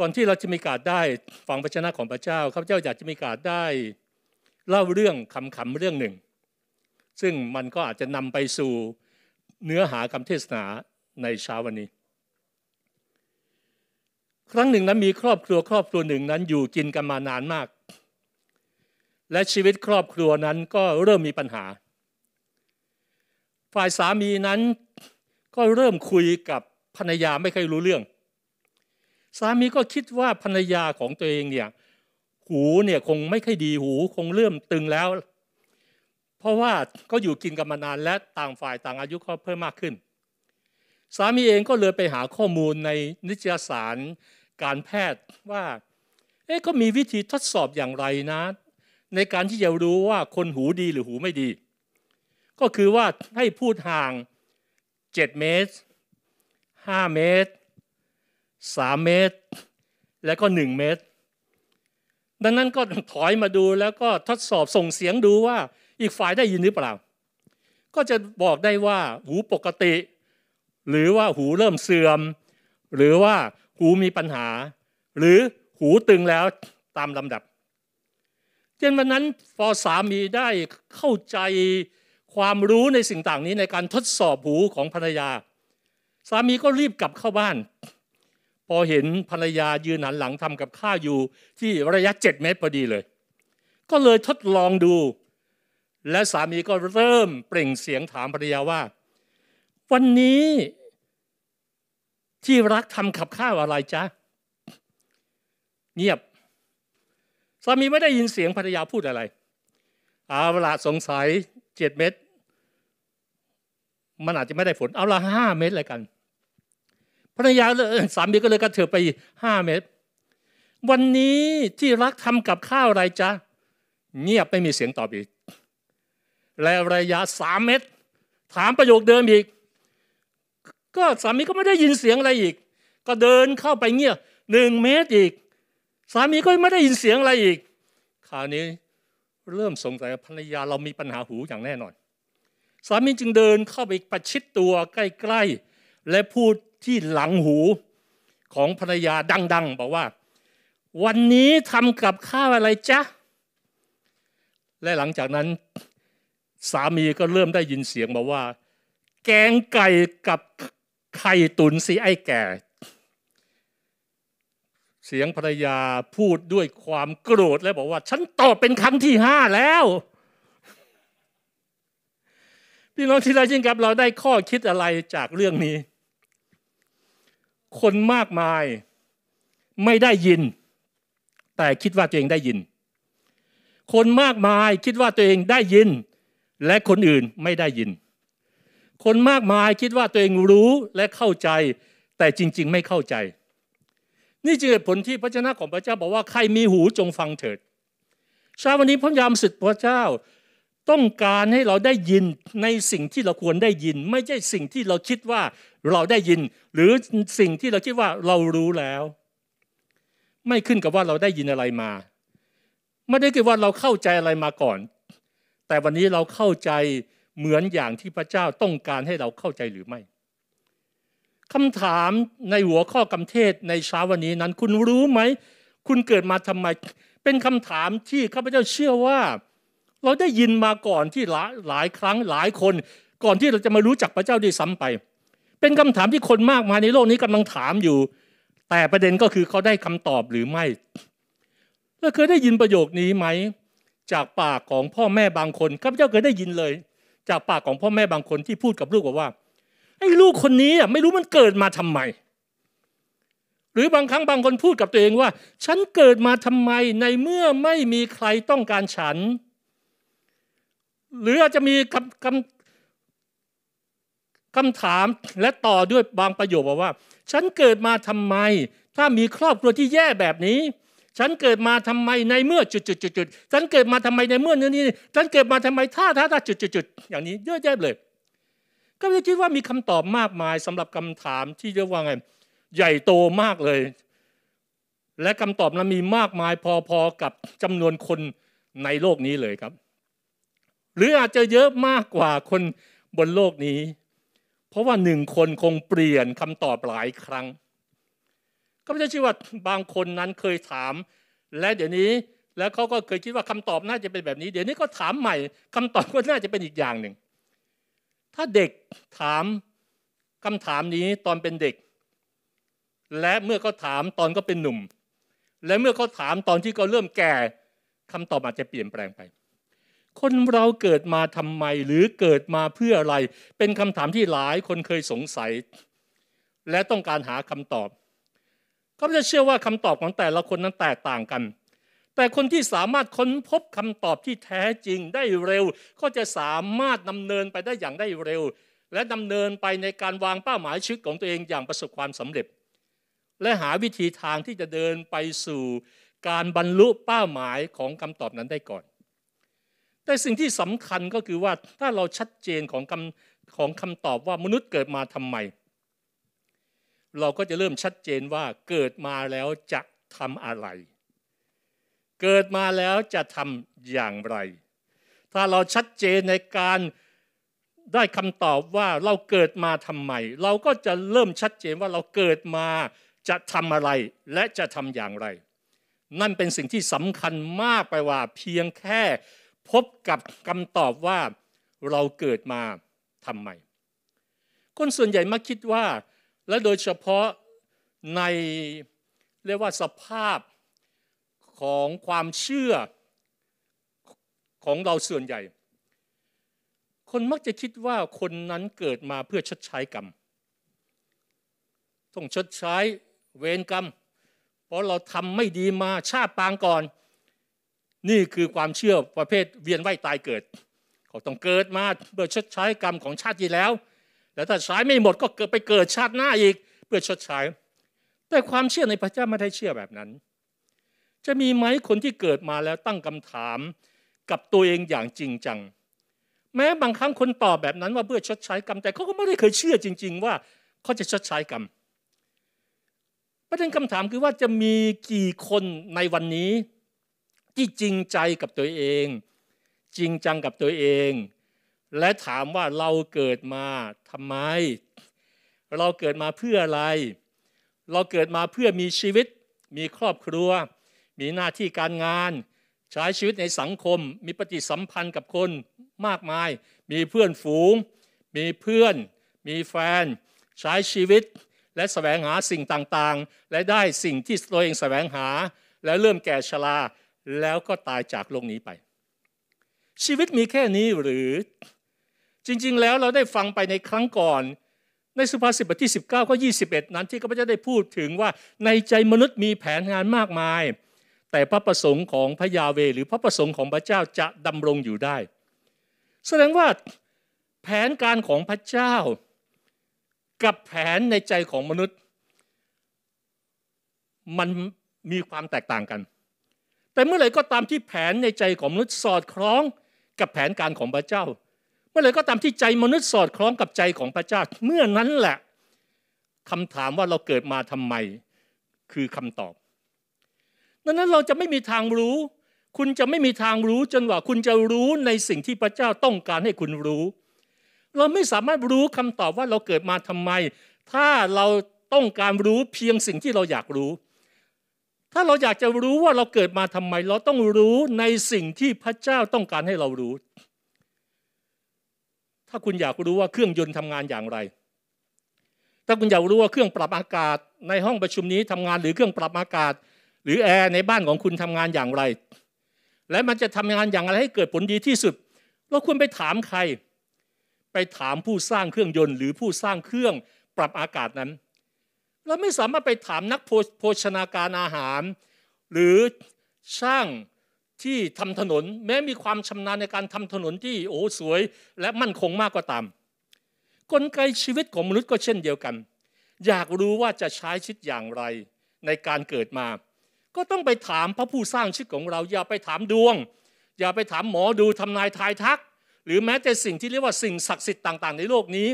ก่อนที่เราจะมีการได้ฟังพระชนะของพระเจ้าข้าพเจ้าอยากจะมีการได้ เล่าเรื่องคำขำเรื่องหนึ่ง ซึ่งมันก็อาจจะนำไปสู่เนื้อหาคำเทศนาในเช้าวันนี้ ครั้งหนึ่งนั้นมีครอบครัวครอบครัวหนึ่งนั้นอยู่กินกันมานานมาก และชีวิตครอบครัวนั้นก็เริ่มมีปัญหา ฝ่ายสามีนั้นก็เริ่มคุยกับภรรยาไม่ค่อยรู้เรื่องสามีก็คิดว่าภรรยาของตัวเองเนี่ยหูเนี่ยคงไม่ค่อยดีหูคงเริ่มตึงแล้ว เพราะว่าก็อยู่กินกันมานานและต่างฝ่ายต่างอายุก็เพิ่มมากขึ้น สามีเองก็เลยไปหาข้อมูลในนิตยสารการแพทย์ว่าเอ๊ะก็มีวิธีทดสอบอย่างไรนะ ในการที่จะรู้ว่าคนหูดีหรือหูไม่ดี ก็คือว่าให้พูดห่าง 7 เมตร 5 เมตร3 เมตร และก็ 1 เมตร ดังนั้นก็ถอยมาดูแล้วก็ทดสอบส่งเสียงดูว่าอีกฝ่ายได้ยินหรือเปล่า ก็จะบอกได้ว่าหูปกติ หรือว่าหูเริ่มเสื่อมหรือว่าหูมีปัญหา หรือหูตึงแล้วตามลำดับเช่นวันนั้นฟอสามีได้เข้าใจความรู้ในสิ่งต่างนี้ในการทดสอบหูของภรรยา สามีก็รีบกลับเข้าบ้านพอเห็นภรรยายืนหันหลังทำกับข้าวอยู่ ที่ระยะเจ็ดเมตรพอดีเลย ก็เลยทดลองดู และสามีก็เริ่มเปล่งเสียงถามภรรยาว่า วันนี้ที่รักทำกับข้าวอะไรจ๊ะเงียบสามีไม่ได้ยินเสียงภรรยาพูดอะไร เอาละสงสัยเจ็ดเมตร มันอาจจะไม่ได้ฝนเอาละห้าเมตรเลยกันภรรยาเลยสามีก็เลยกระเถิบไปห้าเมตร วันนี้ที่รักทำกับข้าวอะไรจ๊ะเงียบไม่มีเสียงตอบอีก แล้วระยะสามเมตร ถามประโยคเดิมอีก ก็สามีก็ไม่ได้ยินเสียงอะไรอีก ก็เดินเข้าไปเงียบหนึ่งเมตรอีกสามีก็ไม่ได้ยินเสียงอะไรอีกคราวนี้เริ่มสงสัยภรรยาเรามีปัญหาหูอย่างแน่นอน สามีจึงเดินเข้าไปประชิดตัวใกล้ๆและพูดที่หลังหูของภรรยาดังๆ บอกว่า วันนี้ทำกับข้าวอะไรจ๊ะและหลังจากนั้น สามีก็เริ่มได้ยินเสียงบอกว่า แกงไก่กับไข่ตุนสีไอ้แก่ เสียงภรรยาพูดด้วยความโกรธและบอกว่าฉันตอบเป็นครั้งที่ห้าแล้วพี่น้องที่เรายิ่งกับเราได้ข้อคิดอะไรจากเรื่องนี้คนมากมายไม่ได้ยิน แต่คิดว่าตัวเองได้ยิน คนมากมายคิดว่าตัวเองได้ยิน และคนอื่นไม่ได้ยิน คนมากมายคิดว่าตัวเองรู้และเข้าใจ แต่จริง ๆ ไม่เข้าใจ นี่จึงเหตุผลที่พระเจ้าของพระเจ้าบอกว่าใครมีหูจงฟังเถิดเช้าวันนี้พระยามสึกพระเจ้าต้องการให้เราได้ยินในสิ่งที่เราควรได้ยิน ไม่ใช่สิ่งที่เราคิดว่าเราได้ยินหรือสิ่งที่เราคิดว่าเรารู้แล้ว ไม่ขึ้นกับว่าเราได้ยินอะไรมา ไม่ได้คิดว่าเราเข้าใจอะไรมาก่อน แต่วันนี้เราเข้าใจเหมือนอย่างที่พระเจ้าต้องการให้เราเข้าใจหรือไม่คำถามในหัวข้อกำเทศในเช้าวันนี้นั้น คุณรู้ไหมคุณเกิดมาทำไมเป็นคำถามที่ข้าพเจ้าเชื่อว่า เราได้ยินมาก่อนที่หลายหลายครั้งหลายคน ก่อนที่เราจะมารู้จักพระเจ้าด้วยซ้ำไปเป็นคำถามที่คนมากมายในโลกนี้กำลังถามอยู่ แต่ประเด็นก็คือเขาได้คำตอบหรือไม่เราเคยได้ยินประโยคนี้ไหมจากปากของพ่อแม่บางคนข้าพเจ้าเคยได้ยินเลย จากปากของพ่อแม่บางคนที่พูดกับลูกบอกว่าไอ้ลูกคนนี้อ่ะไม่รู้มันเกิดมาทำไม หรือบางครั้งบางคนพูดกับตัวเองว่า ฉันเกิดมาทำไมในเมื่อไม่มีใครต้องการฉัน หรืออาจจะมีคำคำคำถามและต่อด้วยบางประโยคบอกว่า ฉันเกิดมาทำไมถ้ามีครอบครัวที่แย่แบบนี้ ฉันเกิดมาทำไมในเมื่อจุดจุดจุดจุดฉันเกิดมาทำไมในเมื่อนี้นี่ฉันเกิดมาทำไมท่าท่าท่าจุดจุดจุดอย่างนี้เยอะแยะเลย ก็เลยคิดว่ามีคำตอบมากมายสำหรับคำถามที่เรียกว่าไงใหญ่โตมากเลย และคำตอบนั้นมีมากมายพอๆกับจำนวนคนในโลกนี้เลยครับ หรืออาจจะเยอะมากกว่าคนบนโลกนี้เพราะว่าหนึ่งคนคงเปลี่ยนคำตอบหลายครั้งก็ไม่ใช่ชื่อว่าบางคนนั้นเคยถาม และเดี๋ยวนี้แล้วเขาก็เคยคิดว่าคำตอบน่าจะเป็นแบบนี้ เดี๋ยวนี้ก็ถามใหม่คำตอบก็น่าจะเป็นอีกอย่างหนึ่ง ถ้าเด็กถามคำถามนี้ตอนเป็นเด็ก และเมื่อเขาถามตอนก็เป็นหนุ่ม และเมื่อเขาถามตอนที่เขาเริ่มแก่คำตอบอาจจะเปลี่ยนแปลงไปคนเราเกิดมาทำไม หรือเกิดมาเพื่ออะไร เป็นคำถามที่หลายคนเคยสงสัย และต้องการหาคำตอบก็จะเชื่อว่าคำตอบของแต่ละคนนั้นแตกต่างกัน แต่คนที่สามารถค้นพบคำตอบที่แท้จริงได้เร็ว ก็จะสามารถดำเนินไปได้อย่างได้เร็ว และดำเนินไปในการวางเป้าหมายชีวิตของตัวเองอย่างประสบความสำเร็จ และหาวิธีทางที่จะเดินไปสู่การบรรลุเป้าหมายของคำตอบนั้นได้ก่อนแต่สิ่งที่สำคัญก็คือว่าถ้าเราชัดเจนของคำของคำตอบว่ามนุษย์เกิดมาทำไมเราก็จะเริ่มชัดเจนว่าเกิดมาแล้วจะทำอะไร เกิดมาแล้วจะทำอย่างไร ถ้าเราชัดเจนในการได้คำตอบว่าเราเกิดมาทำไมเราก็จะเริ่มชัดเจนว่าเราเกิดมาจะทำอะไร และจะทำอย่างไร นั่นเป็นสิ่งที่สำคัญมากไปว่าเพียงแค่พบกับคำตอบว่าเราเกิดมาทำไม คนส่วนใหญ่มักคิดว่า และโดยเฉพาะในเรียกว่าสภาพของความเชื่อของเราส่วนใหญ่ คนมักจะคิดว่าคนนั้นเกิดมาเพื่อชดใช้กรรมต้องชดใช้เวรกรรมเพราะเราทำไม่ดีมาชาติปางก่อนนี่คือความเชื่อประเภทเวียนว่ายตายเกิด เขาต้องเกิดมาเพื่อชดใช้กรรมของชาติที่แล้วแล้วถ้าสายไม่หมดก็เกิดไปเกิดชาติหน้าอีกเพื่อชดใช้ แต่ความเชื่อในพระเจ้าไม่ได้เชื่อแบบนั้น จะมีไหมคนที่เกิดมาแล้วตั้งคำถามกับตัวเองอย่างจริงจัง แม้บางครั้งคนตอบแบบนั้น ว่าเพื่อชดใช้กรรม แต่เขาก็ไม่ได้เคยเชื่อจริง ๆ ว่าเขาจะชดใช้กรรม ประเด็นคำถามคือว่าจะมีกี่คนในวันนี้ที่จริงใจกับตัวเอง จริงจังกับตัวเอง และถามว่าเราเกิดมาทำไม เราเกิดมาเพื่ออะไร เราเกิดมาเพื่อมีชีวิต มีครอบครัว มีหน้าที่การงาน ใช้ชีวิตในสังคม มีปฏิสัมพันธ์กับคนมากมาย มีเพื่อนฝูง มีเพื่อน มีแฟน ใช้ชีวิตและแสวงหาสิ่งต่างๆ และได้สิ่งที่ตัวเองแสวงหาและเริ่มแก่ชราแล้วก็ตายจากโลกนี้ไป ชีวิตมีแค่นี้หรือจริง ๆแล้วเราได้ฟังไปในครั้งก่อนในสุภาษิตบทที่19ก้อ21 นั้นที่ขราเจ้าได้พูดถึงว่าในใจมนุษย์มีแผนงานมากมาย แต่พระประสงค์ของพระยาเว หรือพระประสงค์ของพระเจ้าจะดำรงอยู่ได้ แสดงว่าแผนการของพระเจ้ากับแผนในใจของมนุษย์ มันมีความแตกต่างกันแต่เมื่อไหร่ก็ตามที่แผนในใจของมนุษย์สอดคล้องกับแผนการของพระเจ้า เมื่อไหร่ก็ตามที่ใจมนุษย์สอดคล้องกับใจของพระเจ้า เมื่อนั้นแหละ คำถามว่าเราเกิดมาทำไมคือคำตอบดังนั้นเราจะไม่มีทางรู้ คุณจะไม่มีทางรู้จนกว่าคุณจะรู้ในสิ่งที่พระเจ้าต้องการให้คุณรู้ เราไม่สามารถรู้คำตอบว่าเราเกิดมาทำไม ถ้าเราต้องการรู้เพียงสิ่งที่เราอยากรู้ถ้าเราอยากจะรู้ว่าเราเกิดมาทำไมเราต้องรู้ในสิ่งที่พระเจ้าต้องการให้เรารู้ ถ้าคุณอยากรู้ว่าเครื่องยนต์ทำงานอย่างไร ถ้าคุณอยากรู้ว่าเครื่องปรับอากาศในห้องประชุมนี้ทำงานหรือเครื่องปรับอากาศ หรือแอร์ในบ้านของคุณทำงานอย่างไรและมันจะทำงานอย่างไรให้เกิดผลดีที่สุดเราควรไปถามใคร ไปถามผู้สร้างเครื่องยนต์หรือผู้สร้างเครื่องปรับอากาศนั้นเราไม่สามารถไปถามนักโภชนาการอาหาร หรือช่างที่ทำถนนแม้มีความชำนาญในการทำถนนที่โอ้สวยและมั่นคงมากก็ตามกลไกชีวิตของมนุษย์ก็เช่นเดียวกันอยากรู้ว่าจะใช้ชีวิตอย่างไรในการเกิดมา ก็ต้องไปถามพระผู้สร้างชีวิตของเรา อย่าไปถามดวง อย่าไปถามหมอดูทำนายทายทัก หรือแม้แต่สิ่งที่เรียกว่าสิ่งศักดิ์สิทธิ์ต่างๆ ในโลกนี้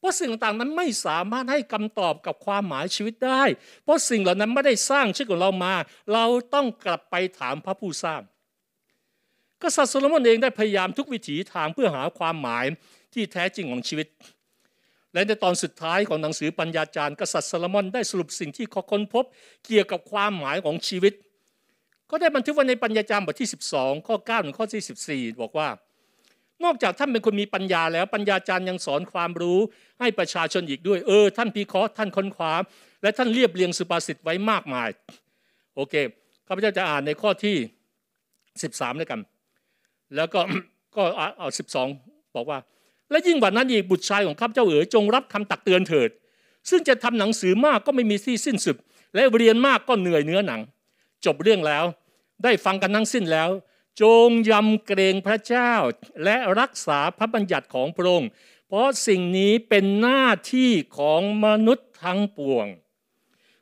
เพราะสิ่งต่างๆนั้นไม่สามารถให้คำตอบกับความหมายชีวิตได้ เพราะสิ่งเหล่านั้นไม่ได้สร้างชีวิตของเรามา เราต้องกลับไปถามพระผู้สร้าง กษัตริย์โซโลมอนเองได้พยายามทุกวิถีทางเพื่อหาความหมายที่แท้จริงของชีวิต และในตอนสุดท้ายของหนังสือปัญญาจารย์กษัตริย์โซโลมอนได้สรุปสิ่งที่เขาค้นพบเกี่ยวกับความหมายของชีวิต ก็ได้บันทึกไว้ในปัญญาจารย์บทที่12 ข้อ9ถึงข้อที่14บอกว่านอกจากท่านเป็นคนมีปัญญาแล้ว ปัญญาจารย์ยังสอนความรู้ ให้ประชาชนอีกด้วยเออ ท่านพิเคราะห์ท่านค้นคว้าและท่านเรียบเรียงสุภาษิตไว้มากมาย โอเคข้าพเจ้าจะอ่านในข้อที่ 13ด้วยกัน แล้วก็ก็เอาสิบสองบอกว่า และยิ่งกว่านั้นอีกบุตรชายของข้าพเจ้าเอ๋ยจงรับคำตักเตือนเถิด ซึ่งจะทำหนังสือมากก็ไม่มีที่สิ้นสุดและเรียนมากก็เหนื่อยเนื้อหนัง จบเรื่องแล้วได้ฟังกันทั้งสิ้นแล้วจงยำเกรงพระเจ้าและรักษาพระบัญญัติของพระองค์ เพราะสิ่งนี้เป็นหน้าที่ของมนุษย์ทั้งปวง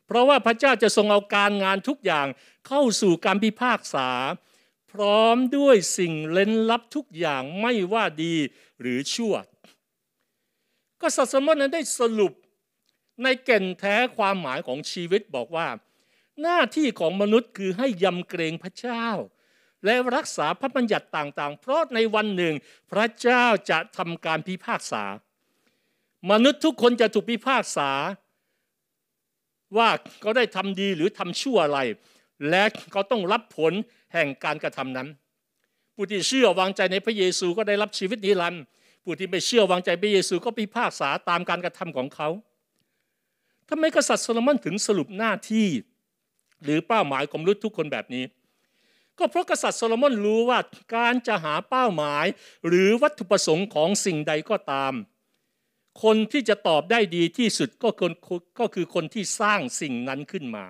เพราะว่าพระเจ้าจะทรงเอาการงานทุกอย่างเข้าสู่การพิพากษา พร้อมด้วยสิ่งเล้นลับทุกอย่างไม่ว่าดีหรือชั่วก็สัสมนนั้นได้สรุปในเก่นแท้ความหมายของชีวิตบอกว่า หน้าที่ของมนุษย์คือให้ยำเกรงพระเจ้าและรักษาพระบัญญัติต่างๆ เพราะในวันหนึ่งพระเจ้าจะทำการพิพากษา มนุษย์ทุกคนจะถูกพิพากษาว่าเขาได้ทำดีหรือทำชั่วอะไร และเขาต้องรับผลแห่งการกระทำนั้น ผู้ที่เชื่อวางใจในพระเยซูก็ได้รับชีวิตนิรันดร์ ผู้ที่ไม่เชื่อวางใจพระเยซูก็พิพากษาตามการกระทำของเขาทำไมกษัตริย์โซโลมอนถึงสรุปหน้าที่ หรือเป้าหมายของมนุษย์ทุกคนแบบนี้ก็เพราะกษัตริย์โซโลมอนรู้ว่าการจะหาเป้าหมาย หรือวัตถุประสงค์ของสิ่งใดก็ตาม คนที่จะตอบได้ดีที่สุดก็คนก็คือคนที่สร้างสิ่งนั้นขึ้นมา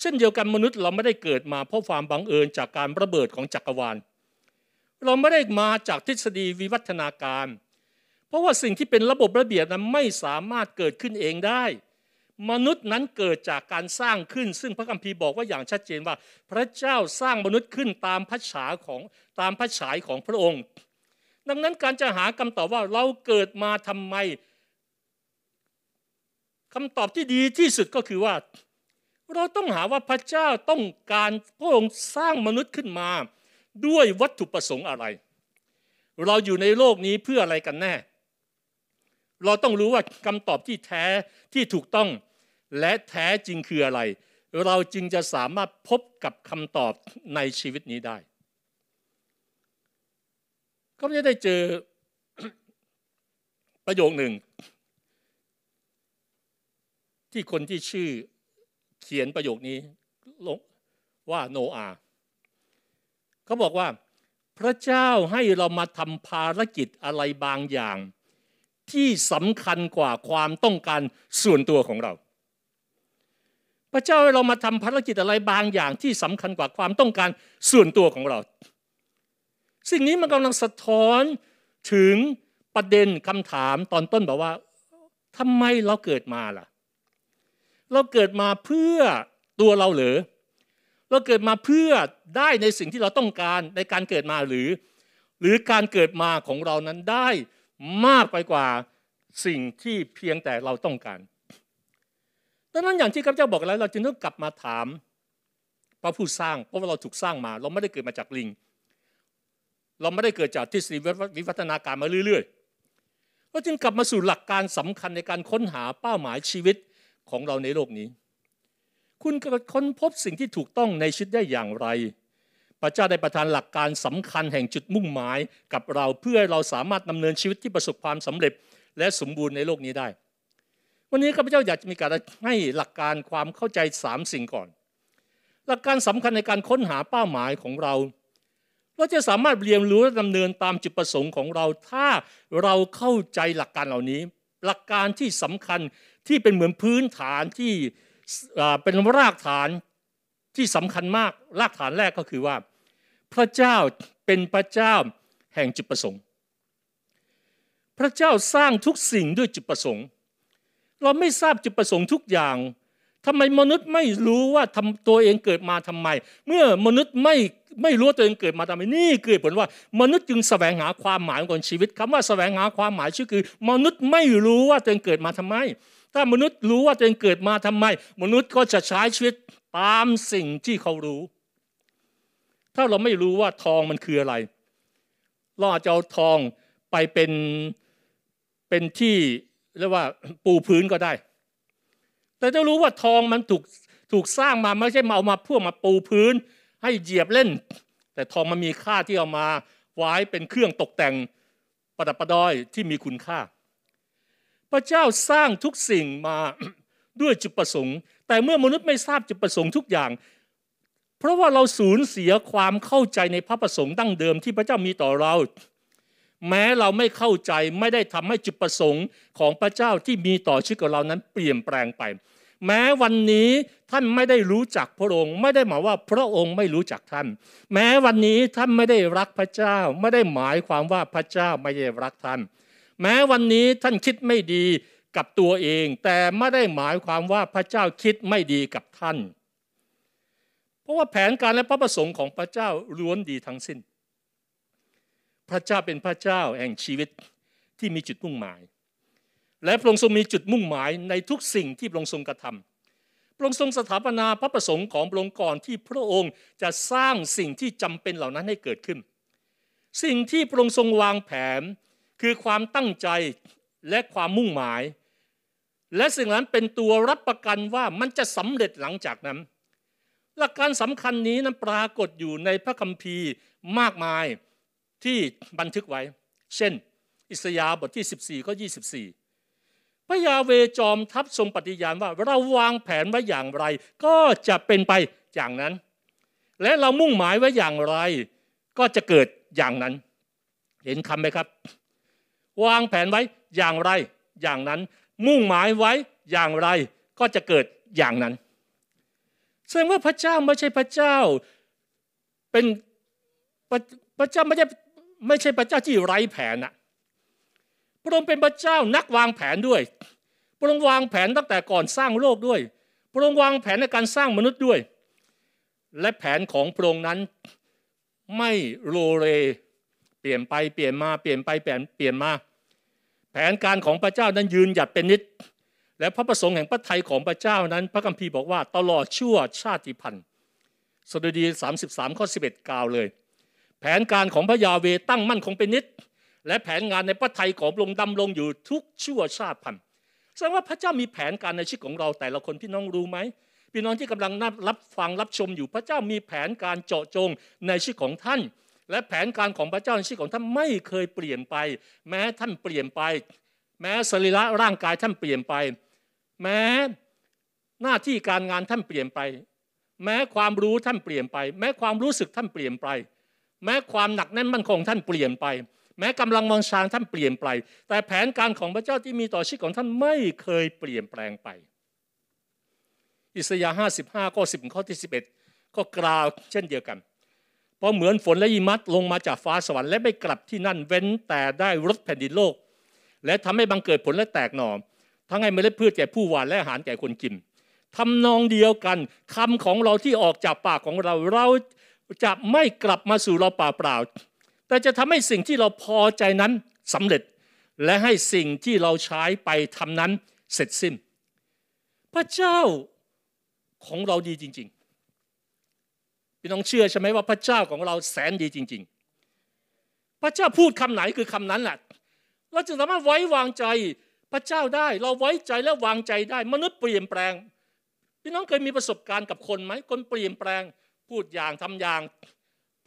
เช่นเดียวกันมนุษย์เราไม่ได้เกิดมาเพราะความบังเอิญจากการระเบิดของจักรวาลเราไม่ได้มาจากทฤษฎีวิวัฒนาการ เพราะว่าสิ่งที่เป็นระบบระเบียบนั้นไม่สามารถเกิดขึ้นเองได้มนุษย์นั้นเกิดจากการสร้างขึ้น ซึ่งพระคัมภีร์บอกว่าอย่างชัดเจนว่าพระเจ้าสร้างมนุษย์ขึ้นตามพระฉาของตามพระฉายของพระองค์ ดังนั้นการจะหาคำตอบว่าเราเกิดมาทำไม คำตอบที่ดีที่สุดก็คือว่า เราต้องหาว่าพระเจ้าต้องการพระองค์สร้างมนุษย์ขึ้นมาด้วยวัตถุประสงค์อะไร เราอยู่ในโลกนี้เพื่ออะไรกันแน่เราต้องรู้ว่าคำตอบที่แท้ที่ถูกต้อง และแท้จริงคืออะไร เราจึงจะสามารถพบกับคำตอบในชีวิตนี้ได้ก็จะได้เจอประโยคหนึ่ง ที่คนที่ชื่อเขียนประโยคนี้ลงว่าโนอาเขาบอกว่าพระเจ้าให้เรามาทำภารกิจอะไรบางอย่างที่สำคัญกว่าความต้องการส่วนตัวของเรา พระเจ้าให้เรามาทำภารกิจอะไรบางอย่าง ที่สำคัญกว่าความต้องการส่วนตัวของเรา สิ่งนี้มันกำลังสะท้อนถึงประเด็นคำถามตอนต้นบอกว่าทำไมเราเกิดมาล่ะ เราเกิดมาเพื่อตัวเราหรือเราเกิดมาเพื่อได้ในสิ่งที่เราต้องการในการเกิดมาหรือ หรือการเกิดมาของเรานั้นได้มากไปกว่าสิ่งที่เพียงแต่เราต้องการ ดังนั้นอย่างที่ข้าพเจ้าบอกแล้ว เราจึงต้องกลับมาถามพระผู้สร้างเพราะว่าเราถูกสร้างมา เราไม่ได้เกิดมาจากลิง เราไม่ได้เกิดจากทฤษฎีวิวัฒนาการมาเรื่อยๆเราจึงกลับมาสู่หลักการสำคัญในการค้นหาเป้าหมายชีวิตของเราในโลกนี้ คุณค้นพบสิ่งที่ถูกต้องในชีวิตได้อย่างไรพระเจ้าได้ประทานหลักการสำคัญแห่งจุดมุ่งหมายกับเราเพื่อเราสามารถดำเนินชีวิตที่ประสบความสำเร็จและสมบูรณ์ในโลกนี้ได้ วันนี้ข้าพเจ้าอยากจะมีการให้หลักการความเข้าใจ3สิ่งก่อน หลักการสำคัญในการค้นหาเป้าหมายของเรา เราจะสามารถเรียนรู้และดำเนินตามจุดประสงค์ของเรา ถ้าเราเข้าใจหลักการเหล่านี้ หลักการที่สำคัญที่เป็นเหมือนพื้นฐานที่เป็นรากฐานที่สำคัญมากรากฐานแรกก็คือว่า พระเจ้าเป็นพระเจ้าแห่งจุดประสงค์ พระเจ้าสร้างทุกสิ่งด้วยจุดประสงค์ เราไม่ทราบจุดประสงค์ทุกอย่างทำไม มนุษย์ไม่รู้ว่าทำตัวเองเกิดมาทำไม เมื่อมนุษย์ไม่ไม่รู้ตัวเองเกิดมาทำไมนี่เกิดผลว่า มนุษย์จึงแสวงหาความหมายของชีวิตคำว่าแสวงหาความหมายชื่อคือ มนุษย์ไม่รู้ว่าตัวเองเกิดมาทำไม ถ้ามนุษย์รู้ว่าตัวเองเกิดมาทำไม มนุษย์ก็จะใช้ชีวิตตามสิ่งที่เขารู้ ถ้าเราไม่รู้ว่าทองมันคืออะไร เราอาจจะเอาทองไปเป็นเป็นที่เรียกว่าปูพื้นก็ได้ แต่จะรู้ว่าทองมันถูกถูกสร้างมาไม่ใช่มาเอามาเพื่อมาปูพื้นให้เหยียบเล่น แต่ทองมันมีค่าที่เอามาไว้เป็นเครื่องตกแต่งประดับประดอยที่มีคุณค่า พระเจ้าสร้างทุกสิ่งมาด้วยจุดประสงค์แต่เมื่อมนุษย์ไม่ทราบจุดประสงค์ทุกอย่าง เพราะว่าเราสูญเสียความเข้าใจในพระประสงค์ดั้งเดิมที่พระเจ้ามีต่อเรา แม้เราไม่เข้าใจไม่ได้ทำให้จุดประสงค์ของพระเจ้าที่มีต่อชีวิตของเรานั้น เปลี่ยนแปลงไป แม้วันนี้ท่านไม่ได้รู้จักพระองค์ ไม่ได้หมายว่าพระองค์ไม่รู้จักท่าน แม้วันนี้ท่านไม่ได้รักพระเจ้า ไม่ได้หมายความว่าพระเจ้าไม่ได้รักท่าน แม้วันนี้ท่านคิดไม่ดีกับตัวเองแต่ไม่ได้หมายความว่าพระเจ้าคิดไม่ดีกับท่าน เพราะว่าแผนการและพระประสงค์ของพระเจ้าล้วนดีทั้งสิ้น พระเจ้าเป็นพระเจ้าแห่งชีวิตที่มีจุดมุ่งหมาย และพระองค์ทรงมีจุดมุ่งหมาย ในทุกสิ่งที่พระองค์ทรงกระทำพระองค์ทรงสถาปนาพระประสงค์ของพระองค์ก่อนที่พระองค์จะสร้างสิ่งที่จำเป็นเหล่านั้นให้เกิดขึ้น สิ่งที่พระองค์ทรงวางแผน คือความตั้งใจและความมุ่งหมายและสิ่งนั้นเป็นตัวรับประกันว่ามันจะสำเร็จหลังจากนั้น หลักการสำคัญนี้นั้นปรากฏอยู่ในพระคัมภีร์มากมายที่บันทึกไว้ เช่นอิสยาห์บทที่ 14ข้อ24 พระยาเวจอมทัพทรงปฏิญาณว่าเราวางแผนไว้อย่างไรก็จะเป็นไปอย่างนั้น และเรามุ่งหมายไว้อย่างไรก็จะเกิดอย่างนั้น เห็นคำไหมครับ วางแผนไว้อย่างไรอย่างนั้นมุ่งหมายไว้อย่างไรก็จะเกิดอย่างนั้นแสดงว่าพระเจ้าไม่ใช่พระเจ้าเป็นพระเจ้าไม่ใช่ไม่ใช่พระเจ้าที่ไร้แผนนะพระองค์เป็นพระเจ้านักวางแผนด้วย พระองค์วางแผนตั้งแต่ก่อนสร้างโลกด้วย พระองค์วางแผนในการสร้างมนุษย์ด้วย และแผนของพระองค์นั้น ไม่โรเลเปลี่ยนไปเปลี่ยนมาเปลี่ยนไปเปลี่ยนเปลี่ยนมาแผนการของพระเจ้านั้นยืนหยัดเป็นนิดและพระประสงค์แห่งพระทัยของพระเจ้านั้น พระคัมภีร์บอกว่าตลอดชั่วชาติพันธุ์สดุดี33ข้อ11กล่าวเลย แผนการของพระยาเวตั้งมั่นคงเป็นนิดและแผนงานในพระทัยของลงดำลงอยู่ทุกชั่วชาติพันธุ์แสดงว่าพระเจ้ามีแผนการในชีวิตของเราแต่ละคนพี่น้องรู้ไหมพี่น้องที่กำลังรับฟังรับชมอยู่พระเจ้ามีแผนการเจาะจงในชีวิตของท่านและแผนการของพระเจ้าในชีวิตของท่านไม่เคยเปลี่ยนไป แม้ท่านเปลี่ยนไป แม้สรีระร่างกายท่านเปลี่ยนไป แม้หน้าที่การงานท่านเปลี่ยนไป แม้ความรู้ท่านเปลี่ยนไป แม้ความรู้สึกท่านเปลี่ยนไป แม้ความหนักแน่นมั่นคงท่านเปลี่ยนไป แม้กำลังวังชางท่านเปลี่ยนไป แต่แผนการของพระเจ้าที่มีต่อชีวิตของท่านไม่เคยเปลี่ยนแปลงไป อิสยาห์55ข้อ10ข้อที่11 ก็กล่าวเช่นเดียวกันเพราะเหมือนฝนและยิมัดลงมาจากฟ้าสวรรค์และไม่กลับที่นั่นเว้นแต่ได้รดแผ่นดินโลก และทำให้บังเกิดผลและแตกหน่อทั้งให้เมล็ดพืชแก่ผู้หวานและอาหารแก่คนกินทำนองเดียวกัน คำของเราที่ออกจากปากของเราเราจะไม่กลับมาสู่เราเปล่าเปล่าแต่จะทำให้สิ่งที่เราพอใจนั้นสำเร็จและให้สิ่งที่เราใช้ไปทำนั้นเสร็จสิ้น พระเจ้าของเราดีจริงี่น้องเชื่อใช่ไหมว่าพระเจ้าของเราแสนดีจริง ๆ พระเจ้าพูดคำไหนคือคำนั้นแหละ เราจึงสามารถไว้วางใจพระเจ้าได้ เราไว้ใจและวางใจได้ มนุษย์เปลี่ยนแปลง พี่น้องเคยมีประสบการณ์กับคนไหม คนเปลี่ยนแปลง พูดอย่างทำอย่าง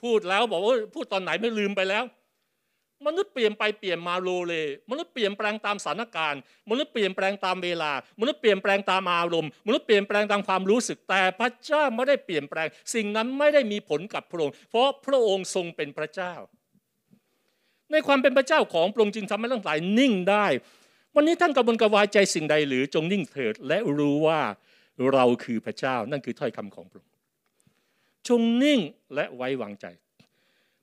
พูดแล้วบอกว่าพูดตอนไหนไม่ลืมไปแล้วมนุษย์เปลี่ยนไปเปลี่ยนมาโลเลมนุษย์เปลี่ยนแปลงตามสถานการณ์มนุษย์เปลี่ยนแปลงตามเวลา มนุษย์เปลี่ยนแปลงตามอารมณ์มนุษย์เปลี่ยนแปลงตามความรู้สึก แต่ พระเจ้าไม่ได้เปลี่ยนแปลงสิ่งนั้นไม่ได้มีผลกับพระองค์ เพราะพระองค์ทรงเป็นพระเจ้า ในความเป็นพระเจ้าของพระองค์จึงทำให้ทั้งหลายนิ่งได้ วันนี้ท่านกระันกระวายใจสิ่งใดหรือ จงนิ่งเถิดและรู้ว่าเราคือพระเจ้า นั่นคือถ้อยคำของพระองค์ จงนิ่งและไว้วางใจ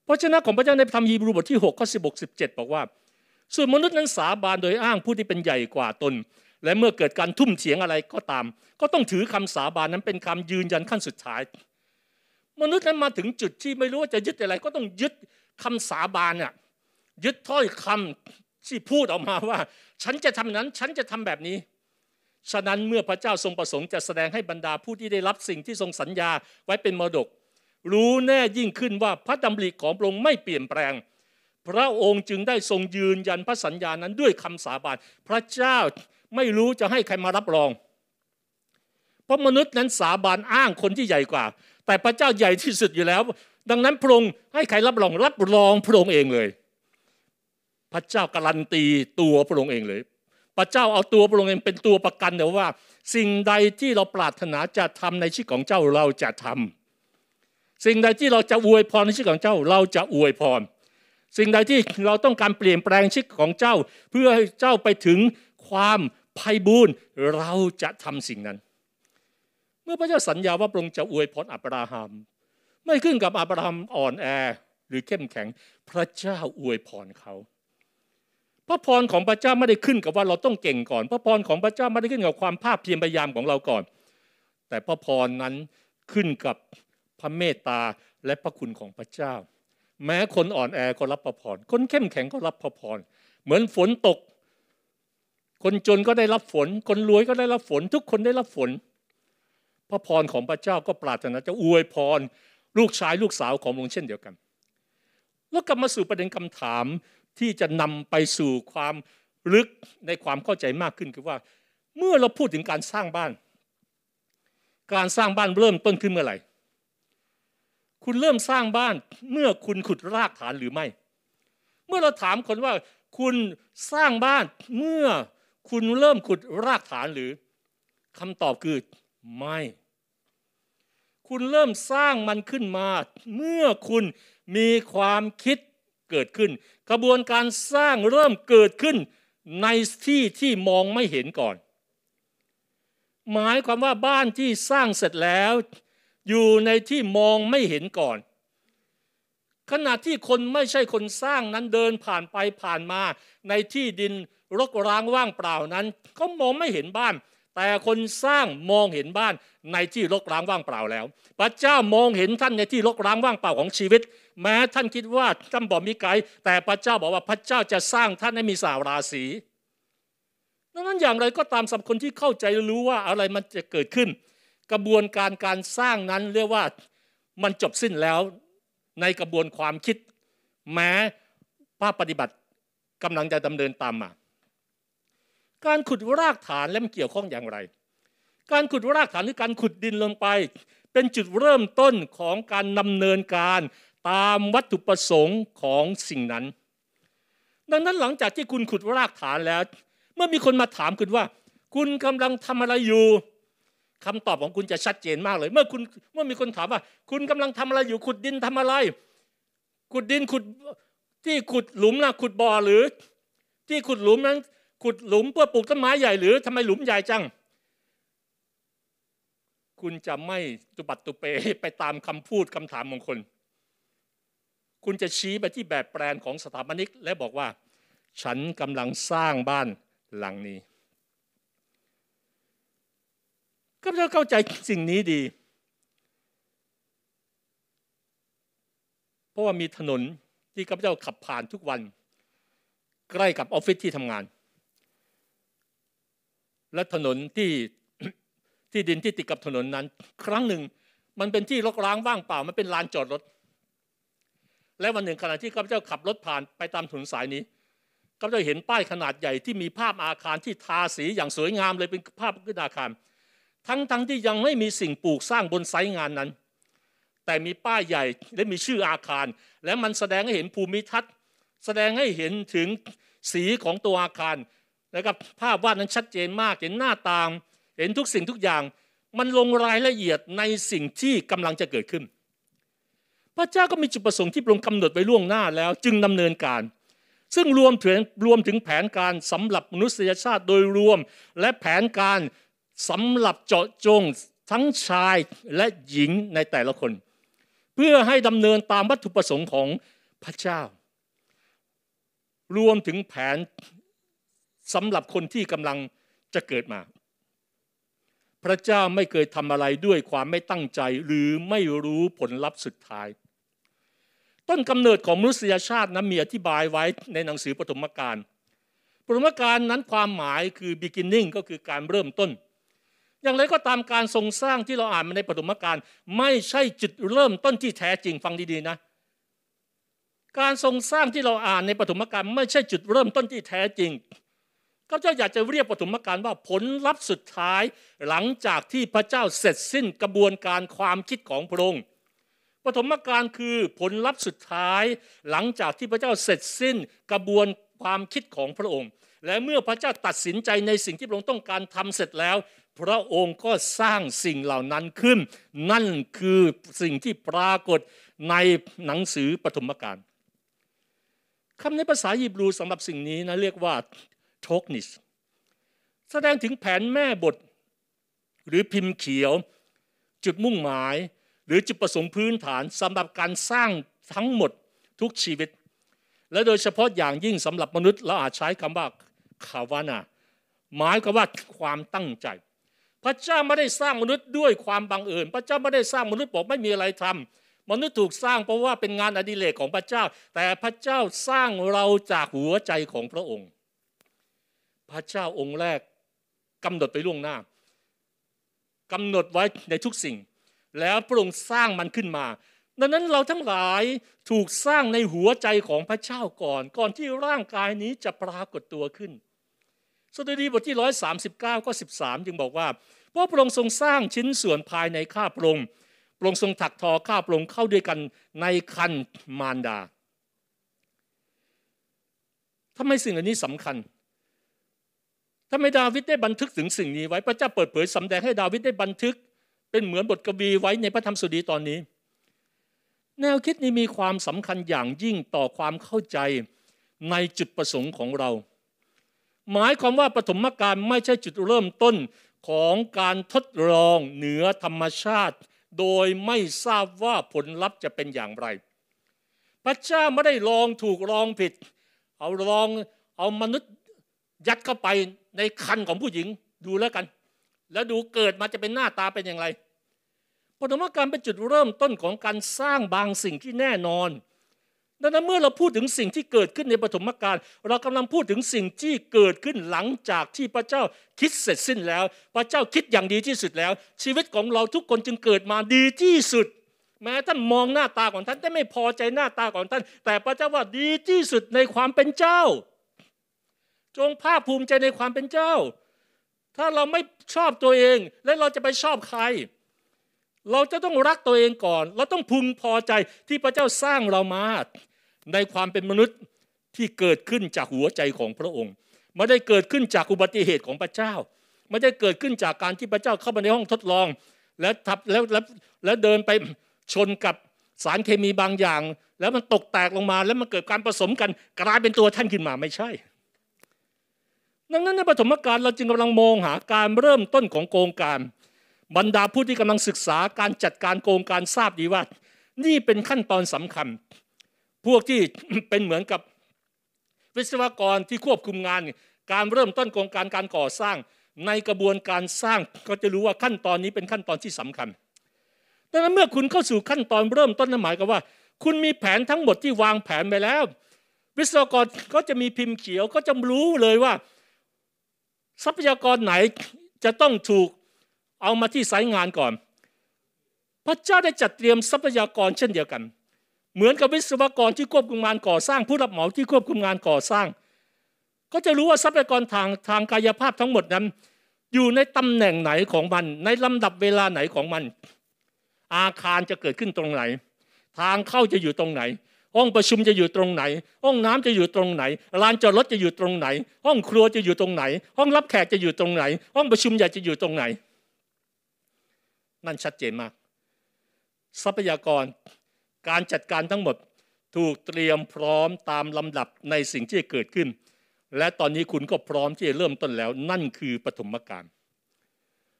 พราะฉะนั้นของพระเจ้าในธรรมยีบรูบทที่6ข้อ16 17บอกว่า ส่วนมนุษย์นั้นสาบานโดยอ้างผู้ที่เป็นใหญ่กว่าตน และเมื่อเกิดการทุ่มเถียงอะไรก็ตาม ก็ต้องถือคำสาบานนั้นเป็นคำยืนยันขั้นสุดท้าย มนุษย์นั้นมาถึงจุดที่ไม่รู้ว่าจะยึดอะไร ก็ต้องยึดคำสาบานน่ยยึดถ้อยคำที่พูดออกมาว่า ฉันจะทำนั้นฉันจะทำแบบนี้ ฉะนั้นเมื่อพระเจ้าทรงประสงค์จะแสดงให้บรรดาผู้ที่ได้รับสิ่งที่ทรงสัญญาไว้เป็นมรดกรู้แน่ยิ่งขึ้นว่าพระดำริของพระองค์ไม่เปลี่ยนแปลง พระองค์จึงได้ทรงยืนยันพระสัญญานั้นด้วยคำสาบานพระเจ้าไม่รู้จะให้ใครมารับรอง เพราะมนุษย์นั้นสาบานอ้างคนที่ใหญ่กว่า แต่พระเจ้าใหญ่ที่สุดอยู่แล้ว ดังนั้นพระองค์ให้ใครรับรองรับรองพระองค์เองเลย พระเจ้าการันตีตัวพระองค์เองเลย พระเจ้าเอาตัวพระองค์เองเป็นตัวประกันเดี๋ยวว่า สิ่งใดที่เราปรารถนาจะทำในชีวิตของเจ้าเราจะทำสิ่งใดที่เราจะอวยพรในชี่อของเจ้า เราจะอวยพร สิ่งใดที่เราต้องการเปลี่ยนแปลงชีวิตของเจ้า เพื่อให้เจ้าไปถึงความไพ่บูรณ์เราจะทำสิ่งนั้น เมื่อพระเจ้าสัญญาว่าพระองค์จะอวยพรอับราฮัมไม่ขึ้นกับอับราฮัมอ่อนแอหรือเข้มแข็งพระเจ้าอวยพรเขา พระพรของพระเจ้าไม่ได้ขึ้นกับว่าเราต้องเก่งก่อนพระพรของพระเจ้าไม่ได้ขึ้นกับความภาคเพียรพยายามของเราก่อน แต่พระพรนั้นขึ้นกับพระเมตตาและพระคุณของพระเจ้า แม้คนอ่อนแอก็รับพระพรคนเข้มแข็งก็รับพระพรเหมือนฝนตก คนจนก็ได้รับฝน คนรวยก็ได้รับฝน ทุกคนได้รับฝน พระพรของพระเจ้าก็ปรารถนาจะอวยพรลูกชายลูกสาวของพงเช่นเดียวกัน แล้วกลับมาสู่ประเด็นคำถามที่จะนำไปสู่ความลึกในความเข้าใจมากขึ้นคือว่า เมื่อเราพูดถึงการสร้างบ้าน การสร้างบ้านเริ่มต้นขึ้นเมื่อไหร่คุณเริ่มสร้างบ้านเมื่อคุณขุดรากฐานหรือไม่ เมื่อเราถามคนว่า คุณสร้างบ้านเมื่อคุณเริ่มขุดรากฐานหรือคำตอบคือไม่ คุณเริ่มสร้างมันขึ้นมา เมื่อคุณมีความคิดเกิดขึ้น กระบวนการสร้างเริ่มเกิดขึ้นในที่ที่มองไม่เห็นก่อน หมายความว่าบ้านที่สร้างเสร็จแล้วอยู่ในที่มองไม่เห็นก่อนขณะที่คนไม่ใช่คนสร้างนั้นเดินผ่านไปผ่านมา ในที่ดินรกร้างว่างเปล่านั้นเขามองไม่เห็นบ้าน แต่คนสร้างมองเห็นบ้านในที่รกร้างว่างเปล่าแล้ว พระเจ้ามองเห็นท่านในที่รกร้างว่างเปล่าของชีวิต แม้ท่านคิดว่าท่านบอกมีไกแต่พระเจ้าบอกว่าพระเจ้าจะสร้างท่านให้มีสาวราศีดังนั้นอย่างไรก็ตามสำคัญที่เข้าใจรู้ว่าอะไรมันจะเกิดขึ้นกระบวนการการสร้างนั้นเรียกว่ามันจบสิ้นแล้วในกระบวนความคิด แม้ภาคปฏิบัติกำลังจะดำเนินตามมา การขุดรากฐานแล้วมันเกี่ยวข้องอย่างไร การขุดรากฐานหรือการขุดดินลงไป เป็นจุดเริ่มต้นของการดำเนินการตามวัตถุประสงค์ของสิ่งนั้น ดังนั้นหลังจากที่คุณขุดรากฐานแล้ว เมื่อมีคนมาถามคุณว่า คุณกำลังทำอะไรอยู่คำตอบของคุณจะชัดเจนมากเลยเมื่อคุณเมื่อมีคนถามว่าคุณกำลังทำอะไรอยู่ขุดดินทำอะไร ขุดดินขุดที่ขุดหลุมนะขุดบ่อหรือ ที่ขุดหลุมนั้นขุดหลุมเพื่อปลูกต้นไม้ใหญ่หรือทำไมหลุมใหญ่จังคุณจะไม่ตุบัดตุเปไปตามคำพูดคำถามของคนคุณจะชี้ไปที่แบบแปลนของสถาปนิกและบอกว่า ฉันกำลังสร้างบ้านหลังนี้ข้าพเจ้าเข้าใจสิ่งนี้ดี เพราะว่ามีถนนที่ข้าพเจ้าขับผ่านทุกวัน ใกล้กับออฟฟิศที่ทำงาน และถนนที่ที่ดินที่ติดกับถนนนั้น ครั้งหนึ่งมันเป็นที่รกร้างว่างเปล่ามันเป็นลานจอดรถ และวันหนึ่งขณะที่ข้าพเจ้าขับรถผ่านไปตามถนนสายนี้ข้าพเจ้าเห็นป้ายขนาดใหญ่ที่มีภาพอาคารที่ทาสีอย่างสวยงามเลยเป็นภาพขึ้นอาคารทั้งๆทที่ยังไม่มีสิ่งปลูกสร้างบนไซต์งานนั้น แต่มีป้ายใหญ่และมีชื่ออาคาร และมันแสดงให้เห็นภูมิทัศน์ แสดงให้เห็นถึงสีของตัวอาคาร และกับภาพวาดนั้นชัดเจนมาก เห็นหน้าตาง เห็นทุกสิ่งทุกอย่าง มันลงรายละเอียดในสิ่งที่กำลังจะเกิดขึ้น พระเจ้าก็มีจุดประสงค์ที่พรงกํกำหนดไว้ล่วงหน้าแล้วจึงดำเนินการ ซึ่งรวมถึงรวมถึงแผนการสำหรับมนุษยชาติโดยรวมและแผนการสำหรับเจาะจงทั้งชายและหญิงในแต่ละคน เพื่อให้ดำเนินตามวัตถุประสงค์ของพระเจ้า รวมถึงแผนสำหรับคนที่กำลังจะเกิดมา พระเจ้าไม่เคยทำอะไรด้วยความไม่ตั้งใจ หรือไม่รู้ผลลัพธ์สุดท้าย ต้นกำเนิดของมนุษยชาตินั้นมีอธิบายไว้ในหนังสือปฐมกาลปฐมกาลนั้นความหมายคือ beginning ก็คือการเริ่มต้นอย่างไรก็ตามการทรงสร้างที่เราอ่านมาในปฐมกาลไม่ใช่จุดเริ่มต้นที่แท้จริงฟังดีๆนะ การทรงสร้างที่เราอ่านในปฐมกาลไม่ใช่จุดเริ่มต้นที่แท้จริงข้าพเจ้าอยากจะเรียกปฐมกาลว่าผลลัพธ์สุดท้าย หลังจากที่พระเจ้าเสร็จสิ้น กระบวนการความคิดของพระองค์ปฐมกาลคือผลลัพธ์สุดท้าย หลังจากที่พระเจ้าเสร็จสิ้นกระบวนความคิดของพระองค์ และเมื่อพระเจ้าตัดสินใจในสิ่งที่พระองค์ต้องการทำเสร็จแล้วพระองค์ก็สร้างสิ่งเหล่านั้นขึ้น นั่นคือสิ่งที่ปรากฏในหนังสือปฐมกาลคำในภาษายิบรูสำหรับสิ่งนี้นะ เรียกว่า โทกนิส แสดงถึงแผนแม่บทหรือพิมพ์เขียว จุดมุ่งหมายหรือจุดประสงค์พื้นฐานสำหรับการสร้างทั้งหมดทุกชีวิต และโดยเฉพาะอย่างยิ่งสำหรับมนุษย์เราอาจใช้คำว่าคาวานา หมายก็ว่าความตั้งใจพระเจ้าไม่ได้สร้างมนุษย์ด้วยความบังเอิญ พระเจ้าไม่ได้สร้างมนุษย์บอกไม่มีอะไรทำ มนุษย์ถูกสร้างเพราะว่าเป็นงานอดิเรกของพระเจ้า แต่พระเจ้าสร้างเราจากหัวใจของพระองค์ พระเจ้าองค์แรกกำหนดไปล่วงหน้า กำหนดไว้ในทุกสิ่ง แล้วพระองค์สร้างมันขึ้นมา ดังนั้นเราทั้งหลายถูกสร้างในหัวใจของพระเจ้าก่อน ก่อนที่ร่างกายนี้จะปรากฏตัวขึ้นสดุดีบทที่ 139ก็13 จึงบอกว่าพราะพระองค์ทรงสร้างชิ้นส่วนภายในข้าพระองค์พระองค์ทรงถักทอข้าพระองค์เข้าด้วยกันในคันมารดาทำไมสิ่งเหล่านี้สำคัญ ทำไมดาวิดได้บันทึก ถึงสิ่งนี้ไว้พระเจ้าเปิดเผยสำแดงให้ดาวิดได้บันทึก เป็นเหมือนบทกวีไว้ในพระธรรมสุดีตอนนี้ แนวคิดนี้มีความสำคัญอย่างยิ่งต่อความเข้าใจในจุดประสงค์ของเรา หมายความว่าปฐมกาลไม่ใช่จุดเริ่มต้นของการทดลองเหนือธรรมชาติ โดยไม่ทราบว่าผลลัพธ์จะเป็นอย่างไรพระเจ้าไม่ได้ลองถูกลองผิด เอาลองเอามนุษย์ยัดเข้าไปในคันของผู้หญิงดูแล้วกัน แล้วดูเกิดมาจะเป็นหน้าตาเป็นอย่างไรปฐมกาลเป็นจุดเริ่มต้นของการสร้างบางสิ่งที่แน่นอนดังนั้นเมื่อเราพูดถึงสิ่งที่เกิดขึ้นในปฐมกาลเรากำลังพูดถึงสิ่งที่เกิดขึ้นหลังจากที่พระเจ้าคิดเสร็จสิ้นแล้ว พระเจ้าคิดอย่างดีที่สุดแล้ว ชีวิตของเราทุกคนจึงเกิดมาดีที่สุด แม้ท่านมองหน้าตาของท่านแต่ไม่พอใจหน้าตาของท่าน แต่พระเจ้าว่าดีที่สุดในความเป็นเจ้า จงภาคภูมิใจในความเป็นเจ้า ถ้าเราไม่ชอบตัวเอง แล้วเราจะไปชอบใครเราจะต้องรักตัวเองก่อน เราต้องพึงพอใจที่พระเจ้าสร้างเรามา ในความเป็นมนุษย์ที่เกิดขึ้นจากหัวใจของพระองค์ไม่ได้เกิดขึ้นจากอุบัติเหตุของพระเจ้า ไม่ได้เกิดขึ้นจากการที่พระเจ้าเข้ามาในห้องทดลอง แล้วทับแล้วแล้วแล้วเดินไปชนกับสารเคมีบางอย่าง แล้วมันตกแตกลงมา แล้วมันเกิดการผสมกันกลายเป็นตัวท่านขึ้นมาไม่ใช่ดังนั้นในปฐมกาลเราจึงกำลังมองหาการเริ่มต้นของโกงการบรรดาผู้ที่กำลังศึกษาการจัดการโกงการทราบดีว่า นี่เป็นขั้นตอนสำคัญ พวกที่เป็นเหมือนกับวิศวกรที่ควบคุมงาน การเริ่มต้นโครงการการก่อสร้าง ในกระบวนการสร้างก็จะรู้ว่าขั้นตอนนี้เป็นขั้นตอนที่สำคัญดังนั้นเมื่อคุณเข้าสู่ขั้นตอนเริ่มต้นนั่นหมายความว่า คุณมีแผนทั้งหมดที่วางแผนไปแล้ว วิศวกรก็จะมีพิมพ์เขียว ก็จะรู้เลยว่าทรัพยากรไหนจะต้องถูกเอามาที่สายงานก่อน พระเจ้าได้จัดเตรียมทรัพยากรเช่นเดียวกัน เหมือนกับวิศวกรที่ควบคุมงานก่อสร้าง ผู้รับเหมาที่ควบคุมงานก่อสร้าง ก็จะรู้ว่าทรัพยากรทางทางกายภาพทั้งหมดนั้น อยู่ในตำแหน่งไหนของมัน ในลำดับเวลาไหนของมัน อาคารจะเกิดขึ้นตรงไหน ทางเข้าจะอยู่ตรงไหน ห้องประชุมจะอยู่ตรงไหน ห้องน้ำจะอยู่ตรงไหนลานจอดรถจะอยู่ตรงไหน ห้องครัวจะอยู่ตรงไหนห้องรับแขกจะอยู่ตรงไหน ห้องประชุมใหญ่จะอยู่ตรงไหนนั่นชัดเจนมาก ทรัพยากรการจัดการทั้งหมดถูกเตรียมพร้อมตามลำดับในสิ่งที่จะเกิดขึ้น และตอนนี้คุณก็พร้อมที่จะเริ่มต้นแล้วนั่นคือปฐมกาล